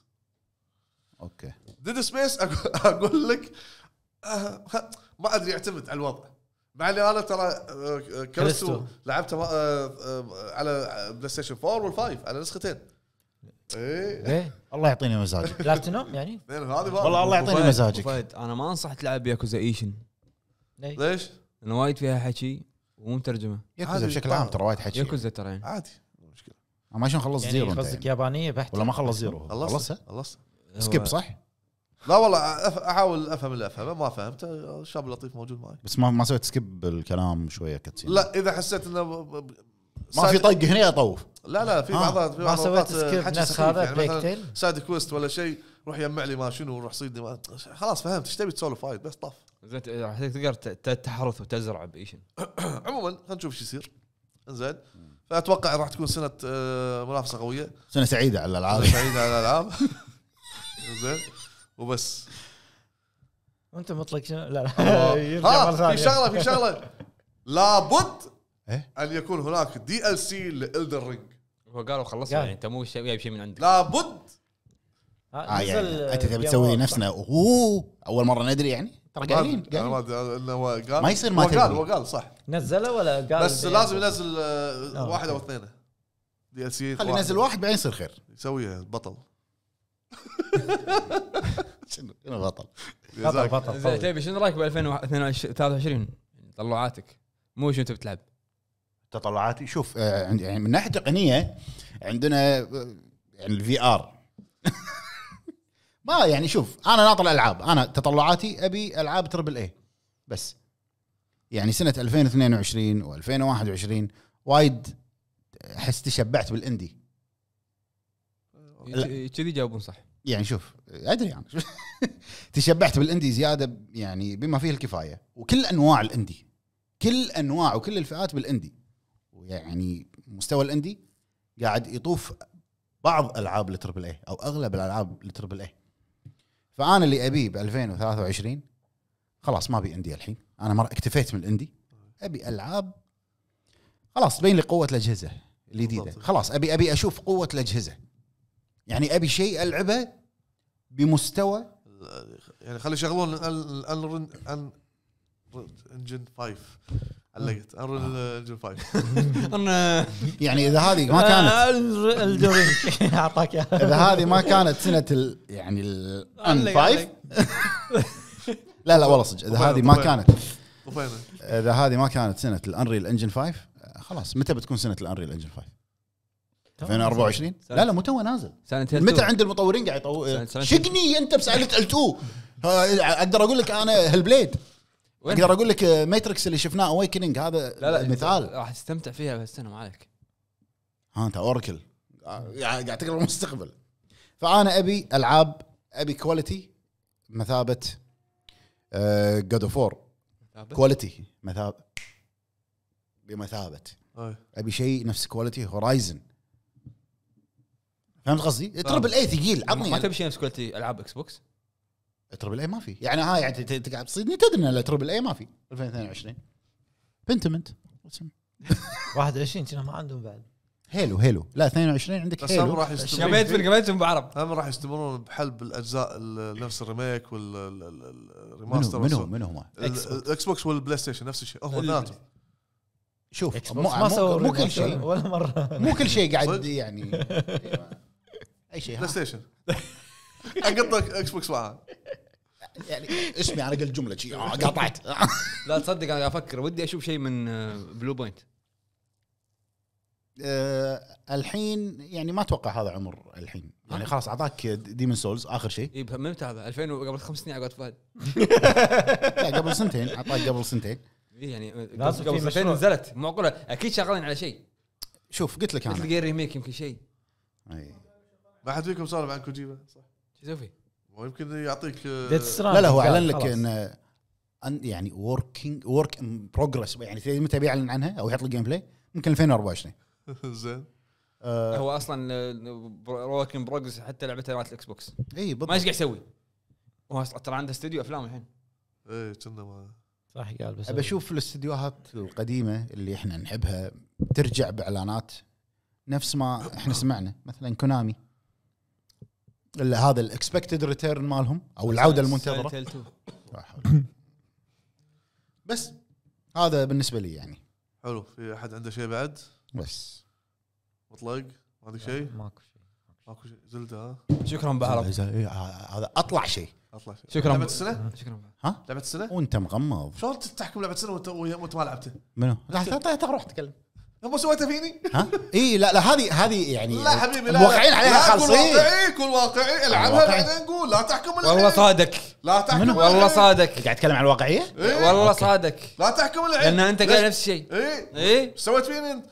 A: اوكي ديد سبيس اقول لك أه ما ادري يعتمد على الوضع مع اني انا ترى آه، كريستو لعبته آه، على بلاي ستيشن 4 وال5 على نسختين ايه ليه؟
E: الله يعطيني مزاج
C: بلاتينوم يعني؟ والله الله يعطيني مزاجك
B: انا ما انصح تلعب ياكوزا ايشن ليش؟ لان وايد فيها حكي ومو مترجمه ياكوزا بشكل عام ترى وايد حكي ياكوزا ترى يعني.
E: عادي مشكله ما شلون يعني خلصت يعني زيرو قصدك يابانيه بحت ولا ما خلص زيرو خلصها خلصها سكيب صح؟
A: لا والله احاول افهم اللي افهمه ما فهمت الشاب لطيف موجود معي
E: بس ما ما سويت سكيب الكلام شويه كتسين
A: لا اذا حسيت انه ما في طق هنا اطوف لا لا في بعض في ما سويت سكيب نفس هذا يعني سايد كويست ولا شيء روح يجمع لي ما شنو روح صيدني ما خلاص فهمت ايش تبي تسولف وايد بس طاف
B: زين يعني تقدر تحرث وتزرع بايشن
A: عموما خلينا نشوف ايش يصير زين فاتوقع راح تكون سنه آه، منافسه قويه
E: سنه سعيده على الالعاب
A: سعيده على الالعاب زين وبس
C: وانت مطلق شنو لا لا آه، ها في شغله في شغله
A: لابد إيه؟ ان يكون هناك دي ال سي
B: لالدر رينج هو قالوا خلصنا يعني انت مو جايب شيء من عندك لابد آه يعني
E: انت تبي تسوي نفسنا اوه اول مره ندري يعني ترى قايلين
B: ما هو
A: قال ما يصير ما هو قال هو قال صح نزله ولا قال بس إيه؟ لازم ينزل آه، آه، واحد او اثنين دي ال سي خلي ينزل واحد بعدين يصير خير يسويها بطل شنو بطل بطل بطل
B: تبي شنو رايك ب 2023
E: طلعاتك مو شنو تبي تلعب تطلعاتي شوف آه، يعني من ناحيه تقنيه عندنا يعني الفي ار ما يعني شوف انا ناطر العاب انا تطلعاتي ابي العاب تربل اي بس يعني سنه 2022 و2021 وايد احس تشبعت بالاندي
B: كذي جاوبون صح
E: يعني شوف ادري يعني تشبعت بالاندي زياده يعني بما فيه الكفايه وكل انواع الاندي كل انواع وكل الفئات بالاندي ويعني مستوى الاندي قاعد يطوف بعض العاب التربل اي او اغلب الالعاب التربل اي فانا اللي ابيه ب 2023 خلاص ما ابي عندي الحين انا مره اكتفيت من الاندي ابي العاب خلاص تبين لي قوه الاجهزه الجديده خلاص ابي ابي اشوف قوه الاجهزه يعني ابي شيء العبه بمستوى يعني خلي يشغلون
A: انجن 5 علقت ارن انجن
E: 5 يعني اذا هذه ما
C: كانت آه، اعطاك اذا هذه ما كانت سنه
E: ال يعني ال 5 لا لا والله صدق اذا هذه ما كانت اذا هذه ما كانت سنه الانريل انجن 5 خلاص متى بتكون سنه الانريل انجن 5
F: 2024 لا لا مو
E: تو نازل متى عند المطورين قاعد يطور شقني انت بسالت ال2 اقدر اقول لك انا هالبليد اقدر اقول لك ماتريكس آه، اللي شفناه اويكننج هذا لا لا مثال
B: راح تستمتع فيها بهالسنه ما عليك
E: ها انت اوركل آه، يعني قاعد تقرا المستقبل فانا ابي العاب ابي كواليتي مثابه جود اوف وور كواليتي مثاب بمثابه أي. ابي شيء نفس كواليتي هورايزن فهمت قصدي؟ تربل اي ثقيل عطني ما تبي
B: شيء نفس كواليتي
E: العاب اكس بوكس؟ تربل اي ما في يعني هاي يعني انت قاعد تصيدني تدري ان تربل اي ما في
C: 2022 بنتمنت 21 كنا ما عندهم بعد
E: هيلو هيلو لا 22 عندك بس هم راح يستمرون
C: قبيتهم بعرب هم راح يستمرون بحلب
A: الاجزاء نفس الريميك والريماستر منو منو منو الاكس بوكس والبلاي ستيشن نفس الشيء هم نعم. ناتو
E: شوف مو, ما
A: مو, مو كل
C: شيء ولا مره
A: مو كل شيء قاعد يعني اي شيء بلاي ستيشن
E: اقطك
B: اكس بوكس معاه
E: يعني اسمي
B: على قل جمله شي آه، قطعت لا
E: تصدق انا افكر ودي اشوف شيء من بلو آه، بوينت أه الحين يعني ما اتوقع هذا عمر الحين يعني خلاص اعطاك ديمن سولز اخر شيء اي
B: متى هذا 2000 قبل خمس سنين على فهد
E: لا قبل سنتين اعطاك قبل سنتين إيه، يعني آه، قبل سنتين
B: نزلت معقوله اكيد شغالين على شيء شوف قلت لك انا قلت ريميك يمكن شيء اي ما حد فيكم صار عن كوجيما صح شو يسوي؟
A: ويمكن يعطيك آه، لا لا هو اعلن لك انه
E: آه، يعني وركينج ورك ان بروجرس يعني متى بيعلن عنها او يحط الجيم بلاي ممكن 2024
A: زين آه
B: هو اصلا وركينج ان بروجرس حتى لعبته مالت الاكس بوكس اي بالضبط ما ايش قاعد يسوي هو ترى عنده استوديو افلام الحين ايه كنا ما صح قال بس ابى
E: اشوف الاستديوهات القديمه اللي احنا نحبها ترجع باعلانات نفس ما احنا سمعنا مثلا كونامي هذا الاكسبكتد ريتيرن مالهم او العوده المنتظره بس هذا بالنسبه لي يعني
A: حلو في احد عنده شيء بعد؟ بس مطلق ما عندك شيء؟ ماكو شيء ماكو شيء زلده ها شكرا بعرب
E: هذا اطلع شيء اطلع شيء شكرا لعبه السنه؟ آه، شكرا ها؟ لعبه السنه؟ وانت مغمض شلون
F: تحكم
A: لعبه السنه وانت ما لعبته؟ منو؟ لا تروح روح تكلم ما سويتها فيني؟
E: ها؟ اي لا لا هذه هذه يعني لا حبيبي لا واقعين عليها خالصين إيه. واقعي
A: كل واقعي العبها بعدين نقول لا تحكم الحين
B: والله
E: صادك لا تحكم والله صادق قاعد تتكلم عن الواقعيه؟ إيه؟, إيه، والله صادق لا تحكم الحين لان انت قال نفس الشيء اي اي سويت فيني انت؟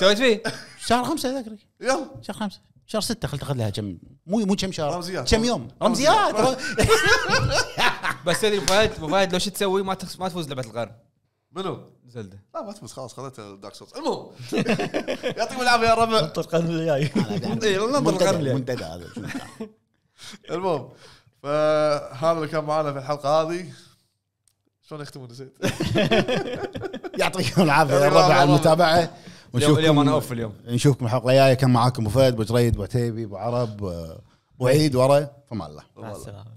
E: سويت فيه؟ شهر خمسه ذكري يلا شهر خمسه شهر ستة خلت اخذ لها كم مو مو كم شهر رمزيات كم يوم رمزيات
B: بس تدري ابو فهد ابو فهد لو شو تسوي ما ما تفوز لعبه القرن منو؟ زلده لا ما تفوز خلاص خذيتها دارك سولز المهم يعطيكم
A: العافيه يا ربع ننطر
F: القرن الجاي اي ننطر القرن الجاي منتدى هذا
A: المهم فهذا اللي كان معنا في الحلقه هذه شلون يختمون نسيت
E: يعطيكم العافيه يا ربع على المتابعه
A: ونشوفكم اليوم انا اوف اليوم
E: نشوفكم الحلقه الجايه كان معاكم ابو فهد ابو جريد ابو عتيبي ابو عرب ابو عيد ورا فما الله
F: مع السلامه